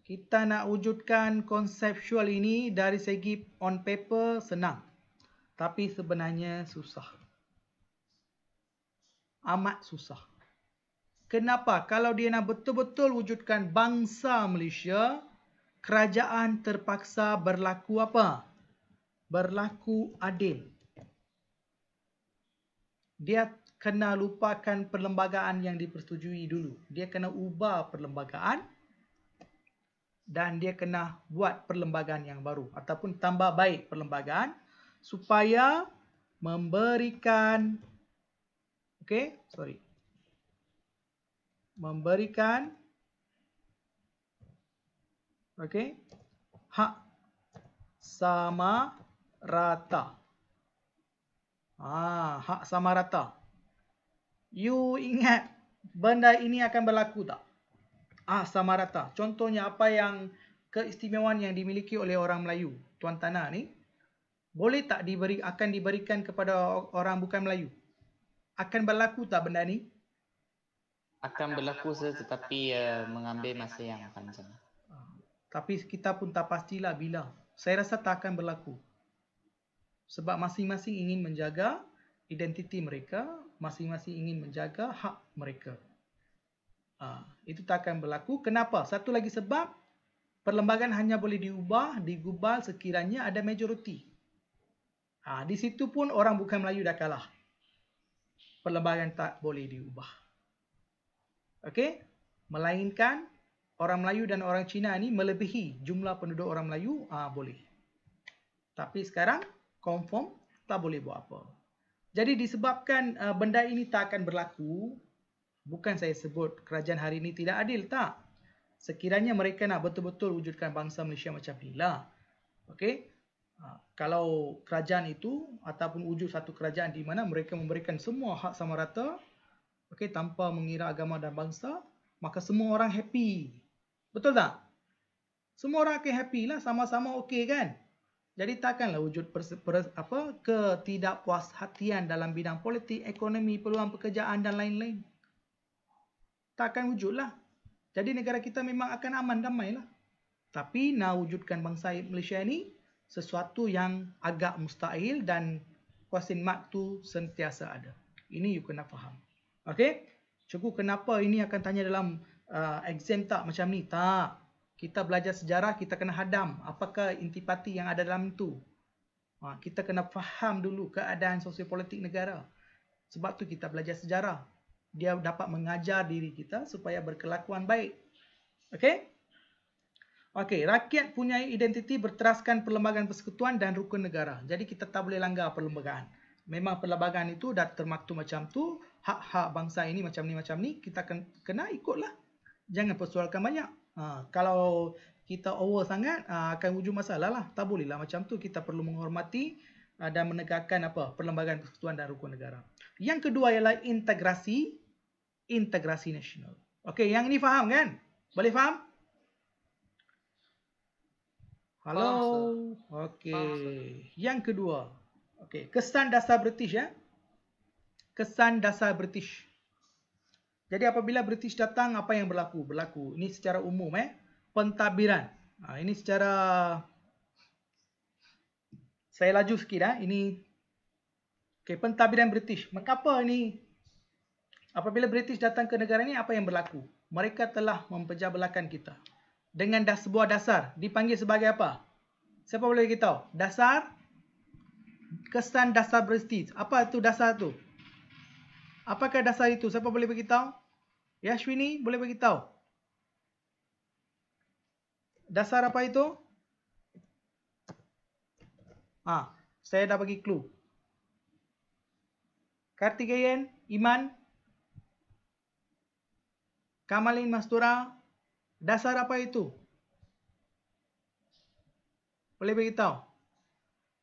Kita nak wujudkan konseptual ini dari segi on paper senang tapi sebenarnya susah. Amat susah. Kenapa? Kalau dia nak betul-betul wujudkan bangsa Malaysia, kerajaan terpaksa berlaku apa? Berlaku adil. Dia kena lupakan perlembagaan yang dipersetujui dulu. Dia kena ubah perlembagaan dan dia kena buat perlembagaan yang baru ataupun tambah baik perlembagaan supaya memberikan okey sorry memberikan okey hak sama rata ah hak sama rata you ingat benda ini akan berlaku tak ah sama rata contohnya apa yang keistimewaan yang dimiliki oleh orang Melayu tuan tanah ni boleh tak diberi akan diberikan kepada orang bukan Melayu? Akan berlaku tak benda ni? Akan berlaku tetapi uh, mengambil masa yang akan panjang. Ah, tapi kita pun tak pastilah bila. Saya rasa tak akan berlaku. Sebab masing-masing ingin menjaga identiti mereka, masing-masing ingin menjaga hak mereka. Ha, itu tak akan berlaku. Kenapa? Satu lagi sebab perlembagaan hanya boleh diubah, digubal sekiranya ada majoriti. Ha, di situ pun orang bukan Melayu dah kalah. Perlembagaan tak boleh diubah. Okey? Melainkan orang Melayu dan orang Cina ni melebihi jumlah penduduk orang Melayu, ha, boleh. Tapi sekarang, confirm tak boleh buat apa. Jadi disebabkan uh, benda ini tak akan berlaku, bukan saya sebut kerajaan hari ini tidak adil, tak. Sekiranya mereka nak betul-betul wujudkan bangsa Malaysia macam inilah. Okey? Ha, kalau kerajaan itu ataupun wujud satu kerajaan di mana mereka memberikan semua hak sama rata okey tanpa mengira agama dan bangsa maka semua orang happy betul tak semua orang akan happy lah sama-sama okey kan jadi takkanlah wujud pers- pers- apa ketidakpuas hatian dalam bidang politik, ekonomi, peluang pekerjaan dan lain-lain. Takkan wujudlah. Jadi negara kita memang akan aman damai lah. Tapi nak wujudkan bangsa Malaysia ni? sesuatu yang agak mustahil dan kuasin mat tu sentiasa ada. Ini you kena faham. Okay? Cukup kenapa ini akan tanya dalam uh, exam tak macam ni? Tak. Kita belajar sejarah, kita kena hadam. Apakah intipati yang ada dalam itu? Ha, kita kena faham dulu keadaan sosio-politik negara. Sebab tu kita belajar sejarah. Dia dapat mengajar diri kita supaya berkelakuan baik. Okay? Okey, rakyat punya identiti berteraskan perlembagaan persekutuan dan rukun negara. Jadi kita tak boleh langgar perlembagaan. Memang perlembagaan itu dah termaktub macam tu, hak-hak bangsa ini macam ni macam ni, kita akan kena ikutlah. Jangan persoalkan banyak. Ha, kalau kita over sangat ha, akan wujud masalah lah. Tak boleh lah macam tu kita perlu menghormati ha, dan menegakkan apa? Perlembagaan persekutuan dan rukun negara. Yang kedua ialah integrasi integrasi nasional. Okey, yang ini faham kan? Boleh faham? Hello. Okey. Yang kedua. Okey, kesan dasar British ya. Eh? Kesan dasar British. Jadi apabila British datang apa yang berlaku? Berlaku. Ini secara umum eh. Pentadbiran. Ha, ini secara saya laju sikit eh. Ini okey, pentadbiran British. Mengapa ini? Apabila British datang ke negara ini apa yang berlaku? Mereka telah mempejabelakan kita dengan das sebuah dasar dipanggil sebagai apa? Siapa boleh kita tahu? Dasar kesan dasar prestij. Apa itu dasar itu? Apakah dasar itu? Siapa boleh beritahu? Yashwini boleh beritahu? Dasar apa itu? Ah, ha, saya dah bagi clue. Kartikeyan, Iman, Kamalin Mastura, Dasar apa itu? Boleh beritahu?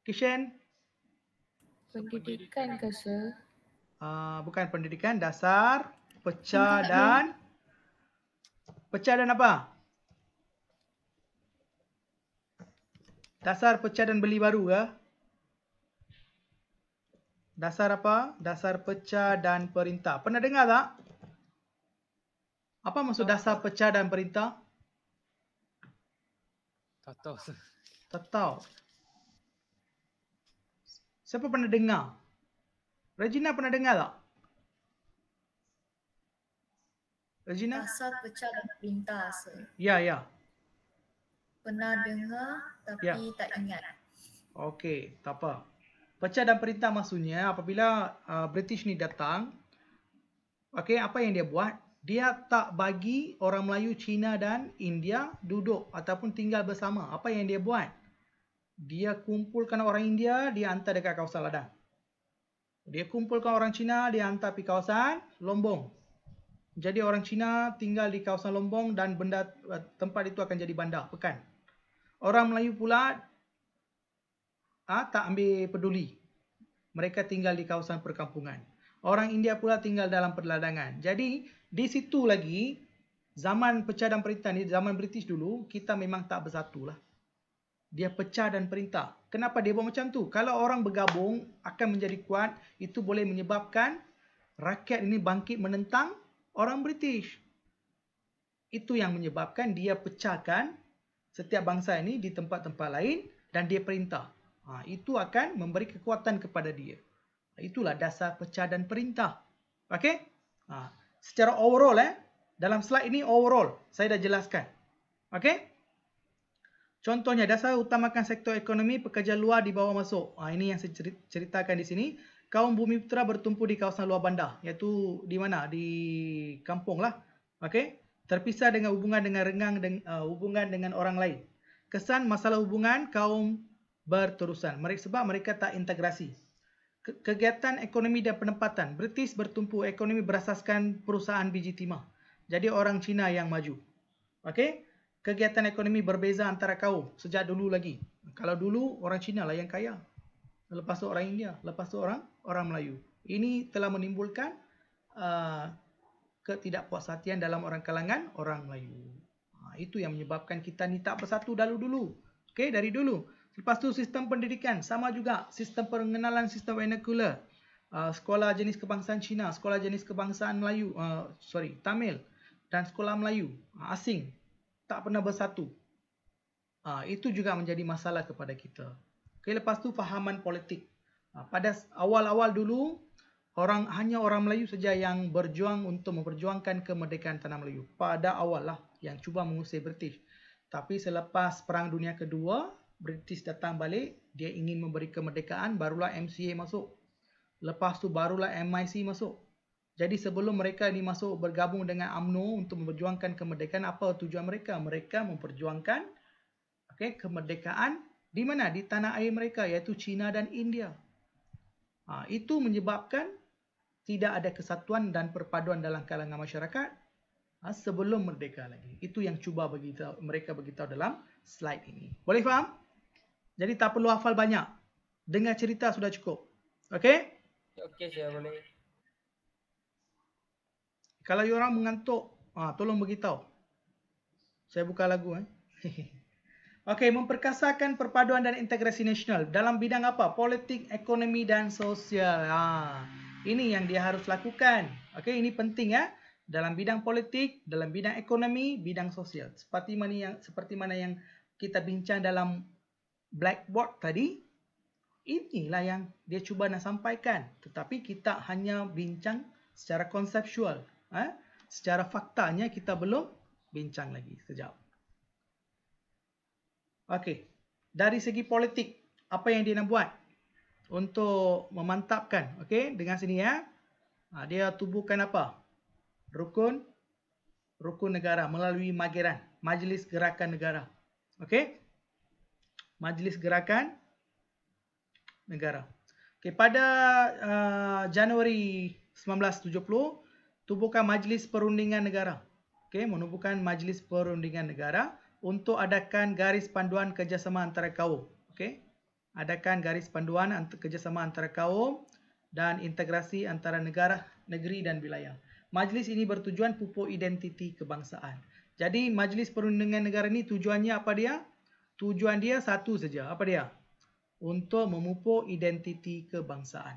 Kishen? Pendidikan ke, sir? Uh, bukan pendidikan, dasar, pecah eh. dan... Pecah dan apa? Dasar pecah dan beli baru ke? Dasar apa? Dasar pecah dan perintah. Pernah dengar tak? Apa maksud dasar pecah dan perintah? Tak tahu. Tak tahu. Siapa pernah dengar? Regina pernah dengar tak? Regina? Dasar pecah dan perintah. Sir. Ya, ya. Pernah dengar tapi ya. tak ingat. Okey, tak apa. Pecah dan perintah maksudnya apabila uh, British ni datang, okey apa yang dia buat? dia tak bagi orang Melayu, Cina dan India duduk ataupun tinggal bersama. Apa yang dia buat? Dia kumpulkan orang India, dia hantar dekat kawasan ladang. Dia kumpulkan orang Cina, dia hantar pergi kawasan lombong. Jadi orang Cina tinggal di kawasan lombong dan benda eh, tempat itu akan jadi bandar, pekan. Orang Melayu pula ha, tak ambil peduli. Mereka tinggal di kawasan perkampungan. Orang India pula tinggal dalam perladangan. Jadi, di situ lagi, zaman pecah dan perintah ni, zaman British dulu, kita memang tak bersatu lah. Dia pecah dan perintah. Kenapa dia buat macam tu? Kalau orang bergabung, akan menjadi kuat, itu boleh menyebabkan rakyat ini bangkit menentang orang British. Itu yang menyebabkan dia pecahkan setiap bangsa ini di tempat-tempat lain dan dia perintah. Ha, itu akan memberi kekuatan kepada dia. Itulah dasar pecah dan perintah. Okey? Okey? Ha, secara overall eh. Dalam slide ini overall saya dah jelaskan. Okey? Contohnya dasar utamakan sektor ekonomi pekerja luar dibawa masuk. Ha, ini yang saya ceritakan di sini. Kaum bumi putera bertumpu di kawasan luar bandar iaitu di mana? Di kampung lah. Okey? Terpisah dengan hubungan dengan renggang dengan uh, hubungan dengan orang lain. Kesan masalah hubungan kaum berterusan. Mereka sebab mereka tak integrasi kegiatan ekonomi dan penempatan. British bertumpu ekonomi berasaskan perusahaan biji timah. Jadi orang Cina yang maju. Okay? Kegiatan ekonomi berbeza antara kaum sejak dulu lagi. Kalau dulu orang Cina lah yang kaya. Lepas tu orang India, lepas tu orang orang Melayu. Ini telah menimbulkan uh, ketidakpuas hatian dalam orang kalangan orang Melayu. Ha, itu yang menyebabkan kita ni tak bersatu dulu dulu. Okay? Dari dulu. Lepas tu sistem pendidikan sama juga sistem pengenalan sistem vernacular. Uh, sekolah jenis kebangsaan Cina, sekolah jenis kebangsaan Melayu, uh, sorry, Tamil dan sekolah Melayu uh, asing tak pernah bersatu. Uh, itu juga menjadi masalah kepada kita. Okay, lepas tu fahaman politik. Uh, pada awal-awal dulu orang hanya orang Melayu saja yang berjuang untuk memperjuangkan kemerdekaan tanah Melayu. Pada awal lah yang cuba mengusir British. Tapi selepas Perang Dunia Kedua, British datang balik, dia ingin memberi kemerdekaan, barulah MCA masuk. Lepas tu barulah MIC masuk. Jadi sebelum mereka ini masuk bergabung dengan AMNO untuk memperjuangkan kemerdekaan, apa tujuan mereka? Mereka memperjuangkan okay, kemerdekaan di mana? Di tanah air mereka iaitu China dan India. Ha, itu menyebabkan tidak ada kesatuan dan perpaduan dalam kalangan masyarakat ha, sebelum merdeka lagi. Itu yang cuba bagi mereka beritahu dalam slide ini. Boleh faham? Jadi tak perlu hafal banyak. Dengar cerita sudah cukup. Okey? Okey, saya boleh. Kalau you orang mengantuk, ha, tolong beritahu. Saya buka lagu eh. *laughs* Okey, memperkasakan perpaduan dan integrasi nasional dalam bidang apa? Politik, ekonomi dan sosial. Ha. Ini yang dia harus lakukan. Okey, ini penting ya. Dalam bidang politik, dalam bidang ekonomi, bidang sosial. Seperti mana yang seperti mana yang kita bincang dalam blackboard tadi inilah yang dia cuba nak sampaikan tetapi kita hanya bincang secara konseptual eh? secara faktanya kita belum bincang lagi sekejap Okey, dari segi politik apa yang dia nak buat untuk memantapkan okey dengan sini ya ha, dia tubuhkan apa rukun rukun negara melalui mageran majlis gerakan negara okey Majlis Gerakan Negara. Okay, pada uh, Januari 1970, tubuhkan Majlis Perundingan Negara. Okay, menubuhkan Majlis Perundingan Negara untuk adakan garis panduan kerjasama antara kaum. Okay, adakan garis panduan ant- kerjasama antara kaum dan integrasi antara negara, negeri dan wilayah. Majlis ini bertujuan pupuk identiti kebangsaan. Jadi majlis perundingan negara ini tujuannya apa dia? Tujuan dia satu saja. Apa dia? Untuk memupuk identiti kebangsaan.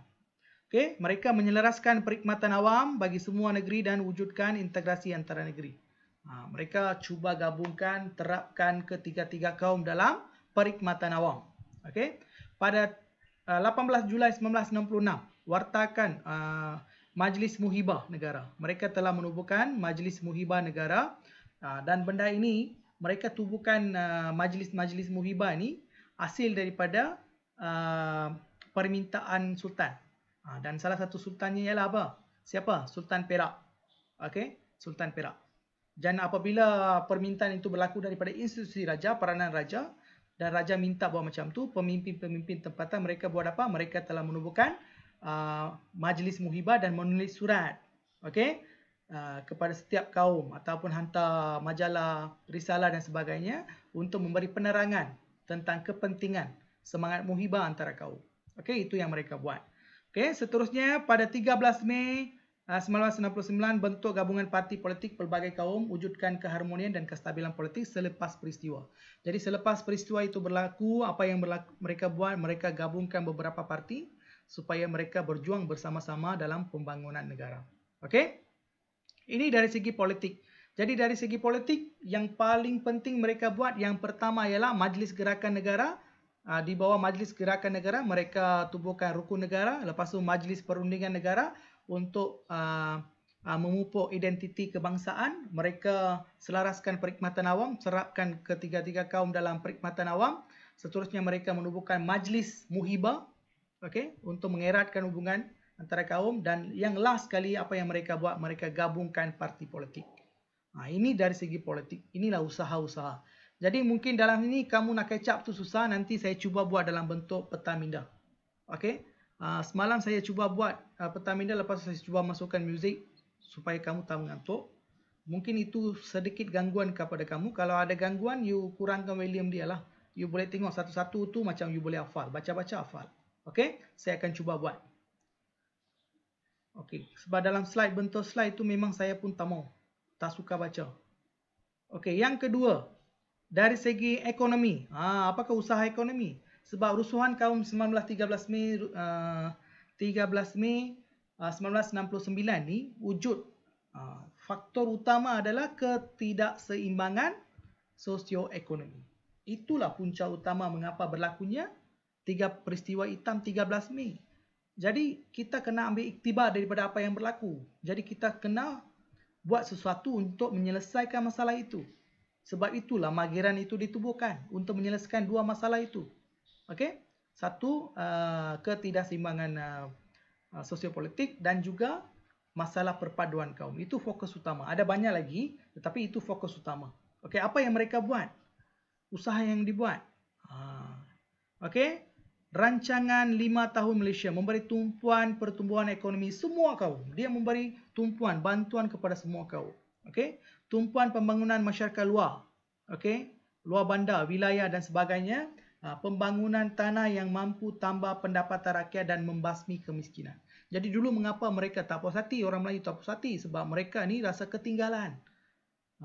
Okay? Mereka menyelaraskan perkhidmatan awam bagi semua negeri dan wujudkan integrasi antara negeri. Ha, mereka cuba gabungkan, terapkan ketiga-tiga kaum dalam perkhidmatan awam. Okay? Pada uh, 18 Julai 1966, wartakan uh, Majlis Muhibah Negara. Mereka telah menubuhkan Majlis Muhibah Negara uh, dan benda ini mereka tubuhkan uh, majlis-majlis muhibah ni hasil daripada uh, permintaan sultan. Uh, dan salah satu sultannya ialah apa? Siapa? Sultan Perak. Okey, Sultan Perak. Dan apabila permintaan itu berlaku daripada institusi raja, peranan raja dan raja minta buat macam tu, pemimpin-pemimpin tempatan mereka buat apa? Mereka telah menubuhkan uh, majlis muhibah dan menulis surat. Okey? Uh, kepada setiap kaum ataupun hantar majalah, risalah dan sebagainya untuk memberi penerangan tentang kepentingan semangat muhibah antara kaum. Okey, itu yang mereka buat. Okey, seterusnya pada 13 Mei 1969 uh, bentuk gabungan parti politik pelbagai kaum wujudkan keharmonian dan kestabilan politik selepas peristiwa. Jadi selepas peristiwa itu berlaku, apa yang berlaku, mereka buat? Mereka gabungkan beberapa parti supaya mereka berjuang bersama-sama dalam pembangunan negara. Okey? Ini dari segi politik. Jadi dari segi politik yang paling penting mereka buat yang pertama ialah Majlis Gerakan Negara ah, di bawah Majlis Gerakan Negara mereka tubuhkan Rukun Negara lepas tu Majlis Perundingan Negara untuk ah, ah, memupuk identiti kebangsaan mereka selaraskan perkhidmatan awam serapkan ketiga-tiga kaum dalam perkhidmatan awam seterusnya mereka menubuhkan Majlis Muhibah okay, untuk mengeratkan hubungan antara kaum dan yang last sekali apa yang mereka buat mereka gabungkan parti politik. Ha, ini dari segi politik. Inilah usaha-usaha. Jadi mungkin dalam ini kamu nak kecap tu susah. Nanti saya cuba buat dalam bentuk peta minda. Okey. Ha, semalam saya cuba buat uh, peta minda lepas saya cuba masukkan muzik supaya kamu tak mengantuk. Mungkin itu sedikit gangguan kepada kamu. Kalau ada gangguan, you kurangkan volume dia lah. You boleh tengok satu-satu tu macam you boleh hafal. Baca-baca hafal. Okey. Saya akan cuba buat. Okey, sebab dalam slide bentuk slide tu memang saya pun tak mau. Tak suka baca. Okey, yang kedua dari segi ekonomi. Ha, apakah usaha ekonomi? Sebab rusuhan kaum 1913 Mei uh, 13 Mei uh, 1969 ni wujud uh, faktor utama adalah ketidakseimbangan sosioekonomi. Itulah punca utama mengapa berlakunya tiga peristiwa hitam 13 Mei. Jadi kita kena ambil iktibar daripada apa yang berlaku. Jadi kita kena buat sesuatu untuk menyelesaikan masalah itu. Sebab itulah magiran itu ditubuhkan untuk menyelesaikan dua masalah itu. Okey? Satu uh, ketidakseimbangan uh, uh, sosiopolitik dan juga masalah perpaduan kaum. Itu fokus utama. Ada banyak lagi tetapi itu fokus utama. Okey, apa yang mereka buat? Usaha yang dibuat. Ha. Okey? rancangan 5 tahun Malaysia memberi tumpuan pertumbuhan ekonomi semua kaum. Dia memberi tumpuan bantuan kepada semua kaum. Okey. Tumpuan pembangunan masyarakat luar. Okey. Luar bandar, wilayah dan sebagainya. Ha, pembangunan tanah yang mampu tambah pendapatan rakyat dan membasmi kemiskinan. Jadi dulu mengapa mereka tak puas hati, orang Melayu tak puas hati? Sebab mereka ni rasa ketinggalan.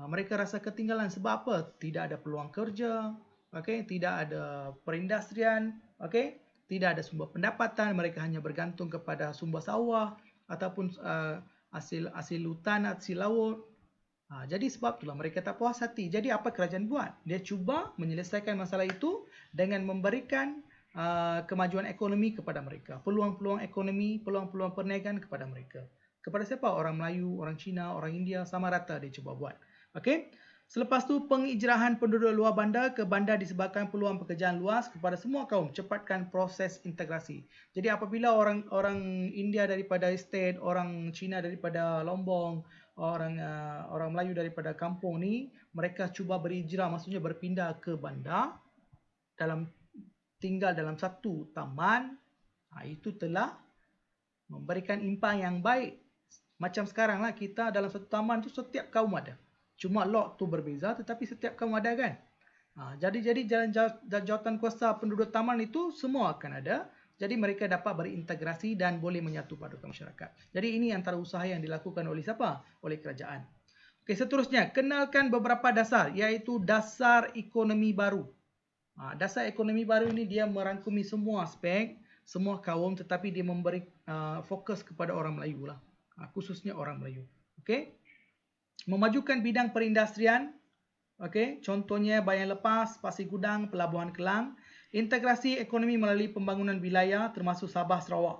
Ha, mereka rasa ketinggalan sebab apa? Tidak ada peluang kerja, okay? tidak ada perindustrian, okay? tidak ada sumber pendapatan, mereka hanya bergantung kepada sumber sawah ataupun hasil-hasil uh, hutan, hasil laut. Ha, jadi sebab itulah mereka tak puas hati. Jadi apa kerajaan buat? Dia cuba menyelesaikan masalah itu dengan memberikan uh, kemajuan ekonomi kepada mereka. Peluang-peluang ekonomi, peluang-peluang perniagaan kepada mereka. Kepada siapa? Orang Melayu, orang Cina, orang India, sama rata dia cuba buat. Okey? Selepas tu pengijrahan penduduk luar bandar ke bandar disebabkan peluang pekerjaan luas kepada semua kaum cepatkan proses integrasi. Jadi apabila orang orang India daripada state, orang Cina daripada Lombong, orang uh, orang Melayu daripada kampung ni, mereka cuba berijrah maksudnya berpindah ke bandar dalam tinggal dalam satu taman, ha, itu telah memberikan impak yang baik. Macam sekarang lah kita dalam satu taman tu setiap kaum ada. Cuma lot tu berbeza tetapi setiap kamu ada kan. Ha, jadi jadi jalan jawatan kuasa penduduk taman itu semua akan ada. Jadi mereka dapat berintegrasi dan boleh menyatu pada masyarakat. Jadi ini antara usaha yang dilakukan oleh siapa? Oleh kerajaan. Okey, seterusnya, kenalkan beberapa dasar iaitu dasar ekonomi baru. Ha, dasar ekonomi baru ini dia merangkumi semua aspek, semua kaum tetapi dia memberi uh, fokus kepada orang Melayu lah. Ha, khususnya orang Melayu. Okey? memajukan bidang perindustrian okay? contohnya bayan lepas pasir gudang pelabuhan kelang integrasi ekonomi melalui pembangunan wilayah termasuk sabah sarawak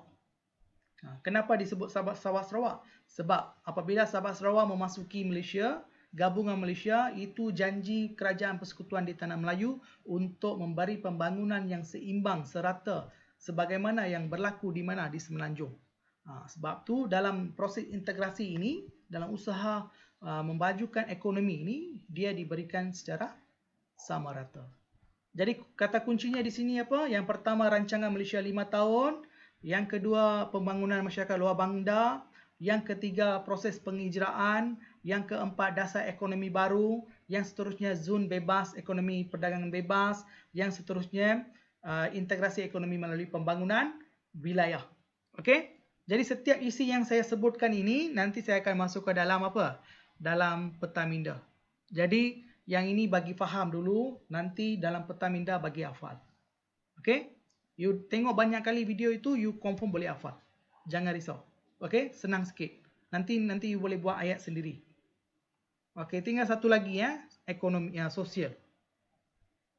ha, kenapa disebut sabah sabah sarawak sebab apabila sabah sarawak memasuki malaysia gabungan malaysia itu janji kerajaan persekutuan di tanah melayu untuk memberi pembangunan yang seimbang serata sebagaimana yang berlaku di mana di semenanjung ha, sebab tu dalam proses integrasi ini dalam usaha Uh, membajukan ekonomi ini dia diberikan secara sama rata. Jadi kata kuncinya di sini apa? Yang pertama rancangan Malaysia 5 tahun, yang kedua pembangunan masyarakat luar bandar, yang ketiga proses penghijraan, yang keempat dasar ekonomi baru, yang seterusnya zon bebas ekonomi perdagangan bebas, yang seterusnya uh, integrasi ekonomi melalui pembangunan wilayah. Okey? Jadi setiap isi yang saya sebutkan ini nanti saya akan masuk ke dalam apa? dalam peta minda. Jadi yang ini bagi faham dulu, nanti dalam peta minda bagi hafal. Okay? You tengok banyak kali video itu, you confirm boleh hafal. Jangan risau. Okay? Senang sikit. Nanti nanti you boleh buat ayat sendiri. Okay? tinggal satu lagi ya, ekonomi ya, sosial.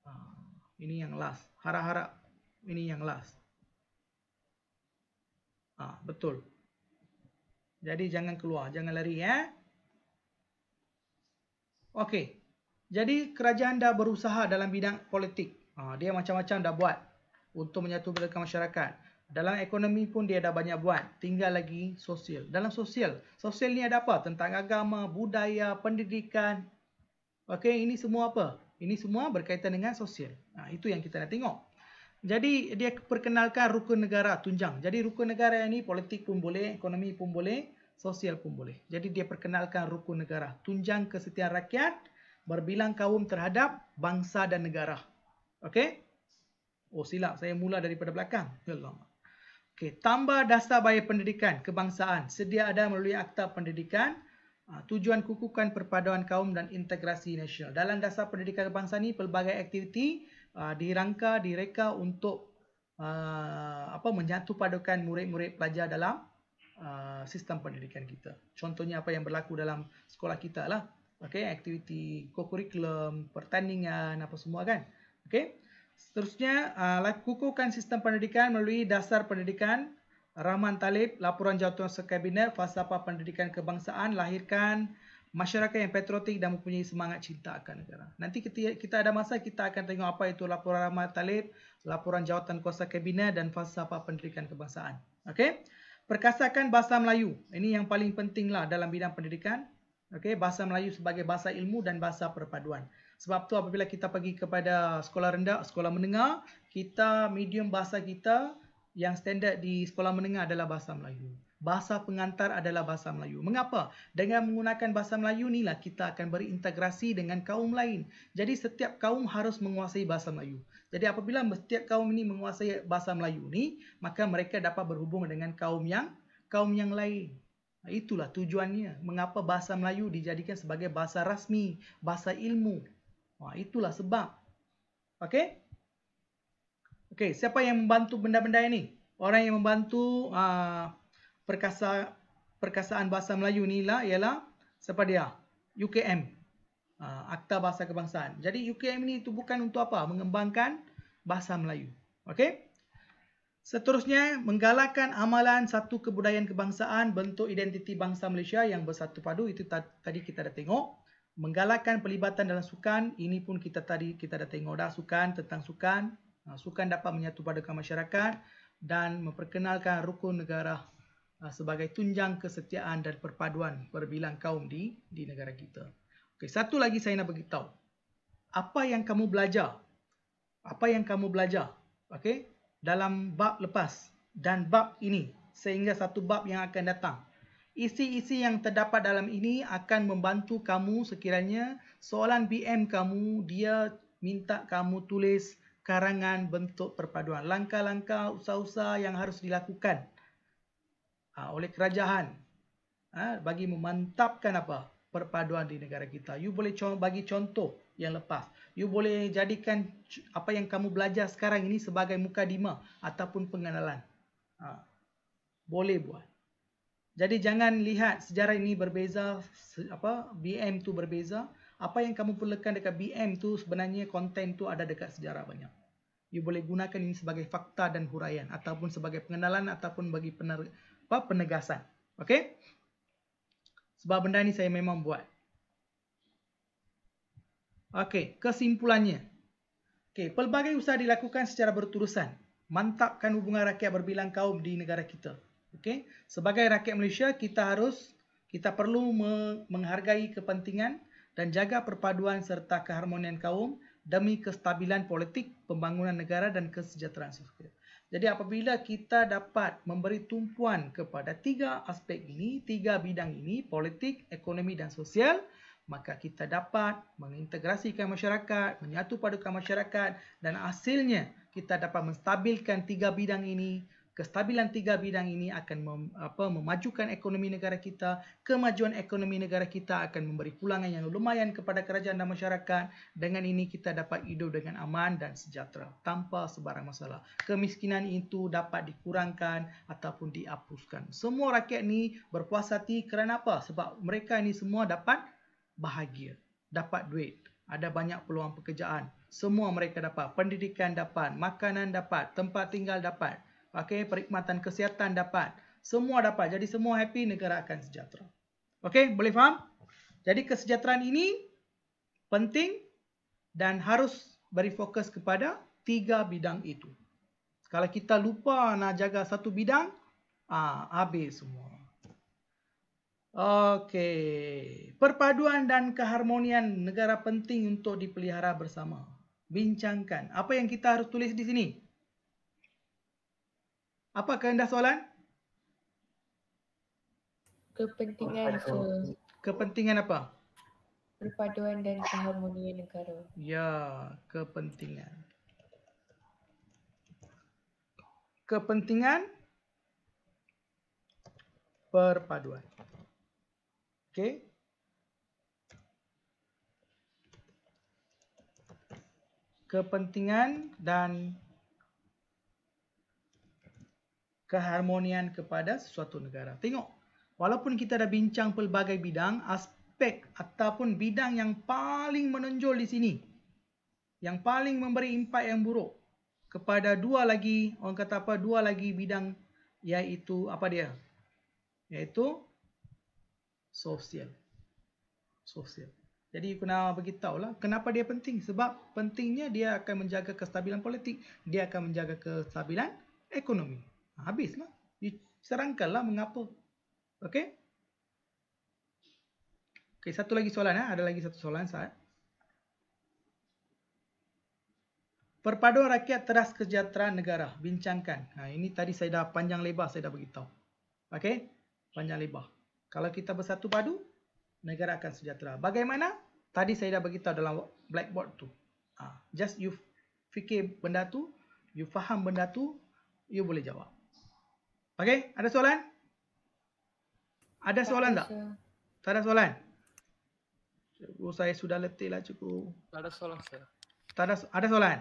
Ah, ini yang last. Harap-harap ini yang last. Ah, betul. Jadi jangan keluar, jangan lari ya. Eh? Okey. Jadi kerajaan dah berusaha dalam bidang politik. Ha, dia macam-macam dah buat untuk menyatu masyarakat. Dalam ekonomi pun dia dah banyak buat. Tinggal lagi sosial. Dalam sosial. Sosial ni ada apa? Tentang agama, budaya, pendidikan. Okey, ini semua apa? Ini semua berkaitan dengan sosial. Ha, itu yang kita nak tengok. Jadi dia perkenalkan rukun negara tunjang. Jadi rukun negara ini politik pun boleh, ekonomi pun boleh, sosial pun boleh. Jadi dia perkenalkan rukun negara, tunjang kesetiaan rakyat, berbilang kaum terhadap bangsa dan negara. Okey? Oh silap, saya mula daripada belakang. Ya Allah. Okey, tambah dasar bayar pendidikan kebangsaan sedia ada melalui akta pendidikan ah, tujuan kukuhkan perpaduan kaum dan integrasi nasional. Dalam dasar pendidikan kebangsaan ini pelbagai aktiviti uh, dirangka direka untuk uh, apa menyatupadukan murid-murid pelajar dalam Uh, sistem pendidikan kita. Contohnya apa yang berlaku dalam sekolah kita lah. Okay, aktiviti, co pertandingan, apa semua kan. Okay, seterusnya uh, kukuhkan sistem pendidikan melalui dasar pendidikan Rahman Talib, laporan jatuhan sekabinet, apa pendidikan kebangsaan, lahirkan masyarakat yang patriotik dan mempunyai semangat cinta akan negara. Nanti kita ada masa kita akan tengok apa itu laporan Rahman Talib, laporan jawatan kuasa kabinet dan apa pendidikan kebangsaan. Okey? Perkasakan bahasa Melayu. Ini yang paling pentinglah dalam bidang pendidikan. Okey, bahasa Melayu sebagai bahasa ilmu dan bahasa perpaduan. Sebab tu apabila kita pergi kepada sekolah rendah, sekolah menengah, kita medium bahasa kita yang standard di sekolah menengah adalah bahasa Melayu bahasa pengantar adalah bahasa Melayu. Mengapa? Dengan menggunakan bahasa Melayu ni lah kita akan berintegrasi dengan kaum lain. Jadi setiap kaum harus menguasai bahasa Melayu. Jadi apabila setiap kaum ini menguasai bahasa Melayu ni, maka mereka dapat berhubung dengan kaum yang kaum yang lain. Itulah tujuannya. Mengapa bahasa Melayu dijadikan sebagai bahasa rasmi, bahasa ilmu. Wah, itulah sebab. Okey? Okey, siapa yang membantu benda-benda ini? Orang yang membantu uh, perkasa perkasaan bahasa Melayu ni lah ialah siapa UKM. Uh, ah, Akta Bahasa Kebangsaan. Jadi UKM ni itu bukan untuk apa? Mengembangkan bahasa Melayu. Okey? Seterusnya, menggalakkan amalan satu kebudayaan kebangsaan bentuk identiti bangsa Malaysia yang bersatu padu itu tadi kita dah tengok. Menggalakkan pelibatan dalam sukan, ini pun kita tadi kita dah tengok dah sukan tentang sukan. Ah, sukan dapat menyatu padukan masyarakat dan memperkenalkan rukun negara Ah, sebagai tunjang kesetiaan dan perpaduan perbilang kaum di di negara kita. Okey, satu lagi saya nak bagi tahu Apa yang kamu belajar? Apa yang kamu belajar? Okey, dalam bab lepas dan bab ini sehingga satu bab yang akan datang. Isi-isi yang terdapat dalam ini akan membantu kamu sekiranya soalan BM kamu dia minta kamu tulis karangan bentuk perpaduan langkah-langkah usaha-usaha yang harus dilakukan ha, oleh kerajaan ha, bagi memantapkan apa perpaduan di negara kita. You boleh co- bagi contoh yang lepas. You boleh jadikan apa yang kamu belajar sekarang ini sebagai mukadimah ataupun pengenalan. Ha, boleh buat. Jadi jangan lihat sejarah ini berbeza, apa BM tu berbeza. Apa yang kamu perlukan dekat BM tu sebenarnya konten tu ada dekat sejarah banyak. You boleh gunakan ini sebagai fakta dan huraian ataupun sebagai pengenalan ataupun bagi pener- bab penegasan. Okey? Sebab benda ni saya memang buat. Okey, kesimpulannya. Okey, pelbagai usaha dilakukan secara berterusan mantapkan hubungan rakyat berbilang kaum di negara kita. Okey? Sebagai rakyat Malaysia, kita harus kita perlu menghargai kepentingan dan jaga perpaduan serta keharmonian kaum demi kestabilan politik, pembangunan negara dan kesejahteraan sosial. Jadi apabila kita dapat memberi tumpuan kepada tiga aspek ini, tiga bidang ini, politik, ekonomi dan sosial, maka kita dapat mengintegrasikan masyarakat, menyatu padukan masyarakat dan hasilnya kita dapat menstabilkan tiga bidang ini kestabilan tiga bidang ini akan mem, apa, memajukan ekonomi negara kita, kemajuan ekonomi negara kita akan memberi pulangan yang lumayan kepada kerajaan dan masyarakat. Dengan ini kita dapat hidup dengan aman dan sejahtera tanpa sebarang masalah. Kemiskinan itu dapat dikurangkan ataupun dihapuskan. Semua rakyat ni berpuas hati kerana apa? Sebab mereka ini semua dapat bahagia, dapat duit, ada banyak peluang pekerjaan. Semua mereka dapat, pendidikan dapat, makanan dapat, tempat tinggal dapat. Okey, perkhidmatan kesihatan dapat. Semua dapat. Jadi semua happy, negara akan sejahtera. Okey, boleh faham? Jadi kesejahteraan ini penting dan harus beri fokus kepada tiga bidang itu. Kalau kita lupa nak jaga satu bidang, ah, habis semua. Okey. Perpaduan dan keharmonian negara penting untuk dipelihara bersama. Bincangkan. Apa yang kita harus tulis di sini? Apa kehendak soalan? Kepentingan apa? Kepentingan apa? Perpaduan dan keharmonian negara. Ya, kepentingan. Kepentingan perpaduan. Okey. Kepentingan dan keharmonian kepada sesuatu negara. Tengok, walaupun kita dah bincang pelbagai bidang, aspek ataupun bidang yang paling menonjol di sini, yang paling memberi impak yang buruk kepada dua lagi, orang kata apa, dua lagi bidang iaitu apa dia? Iaitu sosial. Sosial. Jadi kena beritahu lah kenapa dia penting. Sebab pentingnya dia akan menjaga kestabilan politik. Dia akan menjaga kestabilan ekonomi. Habislah. Diserangkanlah mengapa. Okey? Okey, satu lagi soalan. Ha? Ada lagi satu soalan, Saad. Perpaduan rakyat teras kesejahteraan negara. Bincangkan. Ha, ini tadi saya dah panjang lebar, saya dah beritahu. Okey? Panjang lebar. Kalau kita bersatu padu, negara akan sejahtera. Bagaimana? Tadi saya dah beritahu dalam blackboard tu. Ha, just you fikir benda tu, you faham benda tu, you boleh jawab. Okey, ada soalan? Ada soalan tak? Tak ada soalan? Cikgu saya sudah letih lah cikgu. Tak ada soalan, sir. Tak ada, ada soalan?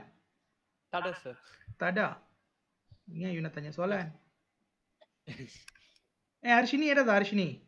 Tak ada, sir. Tak ada? Ingat you nak tanya soalan. eh, Arshini ada tak Arshini? Arshini.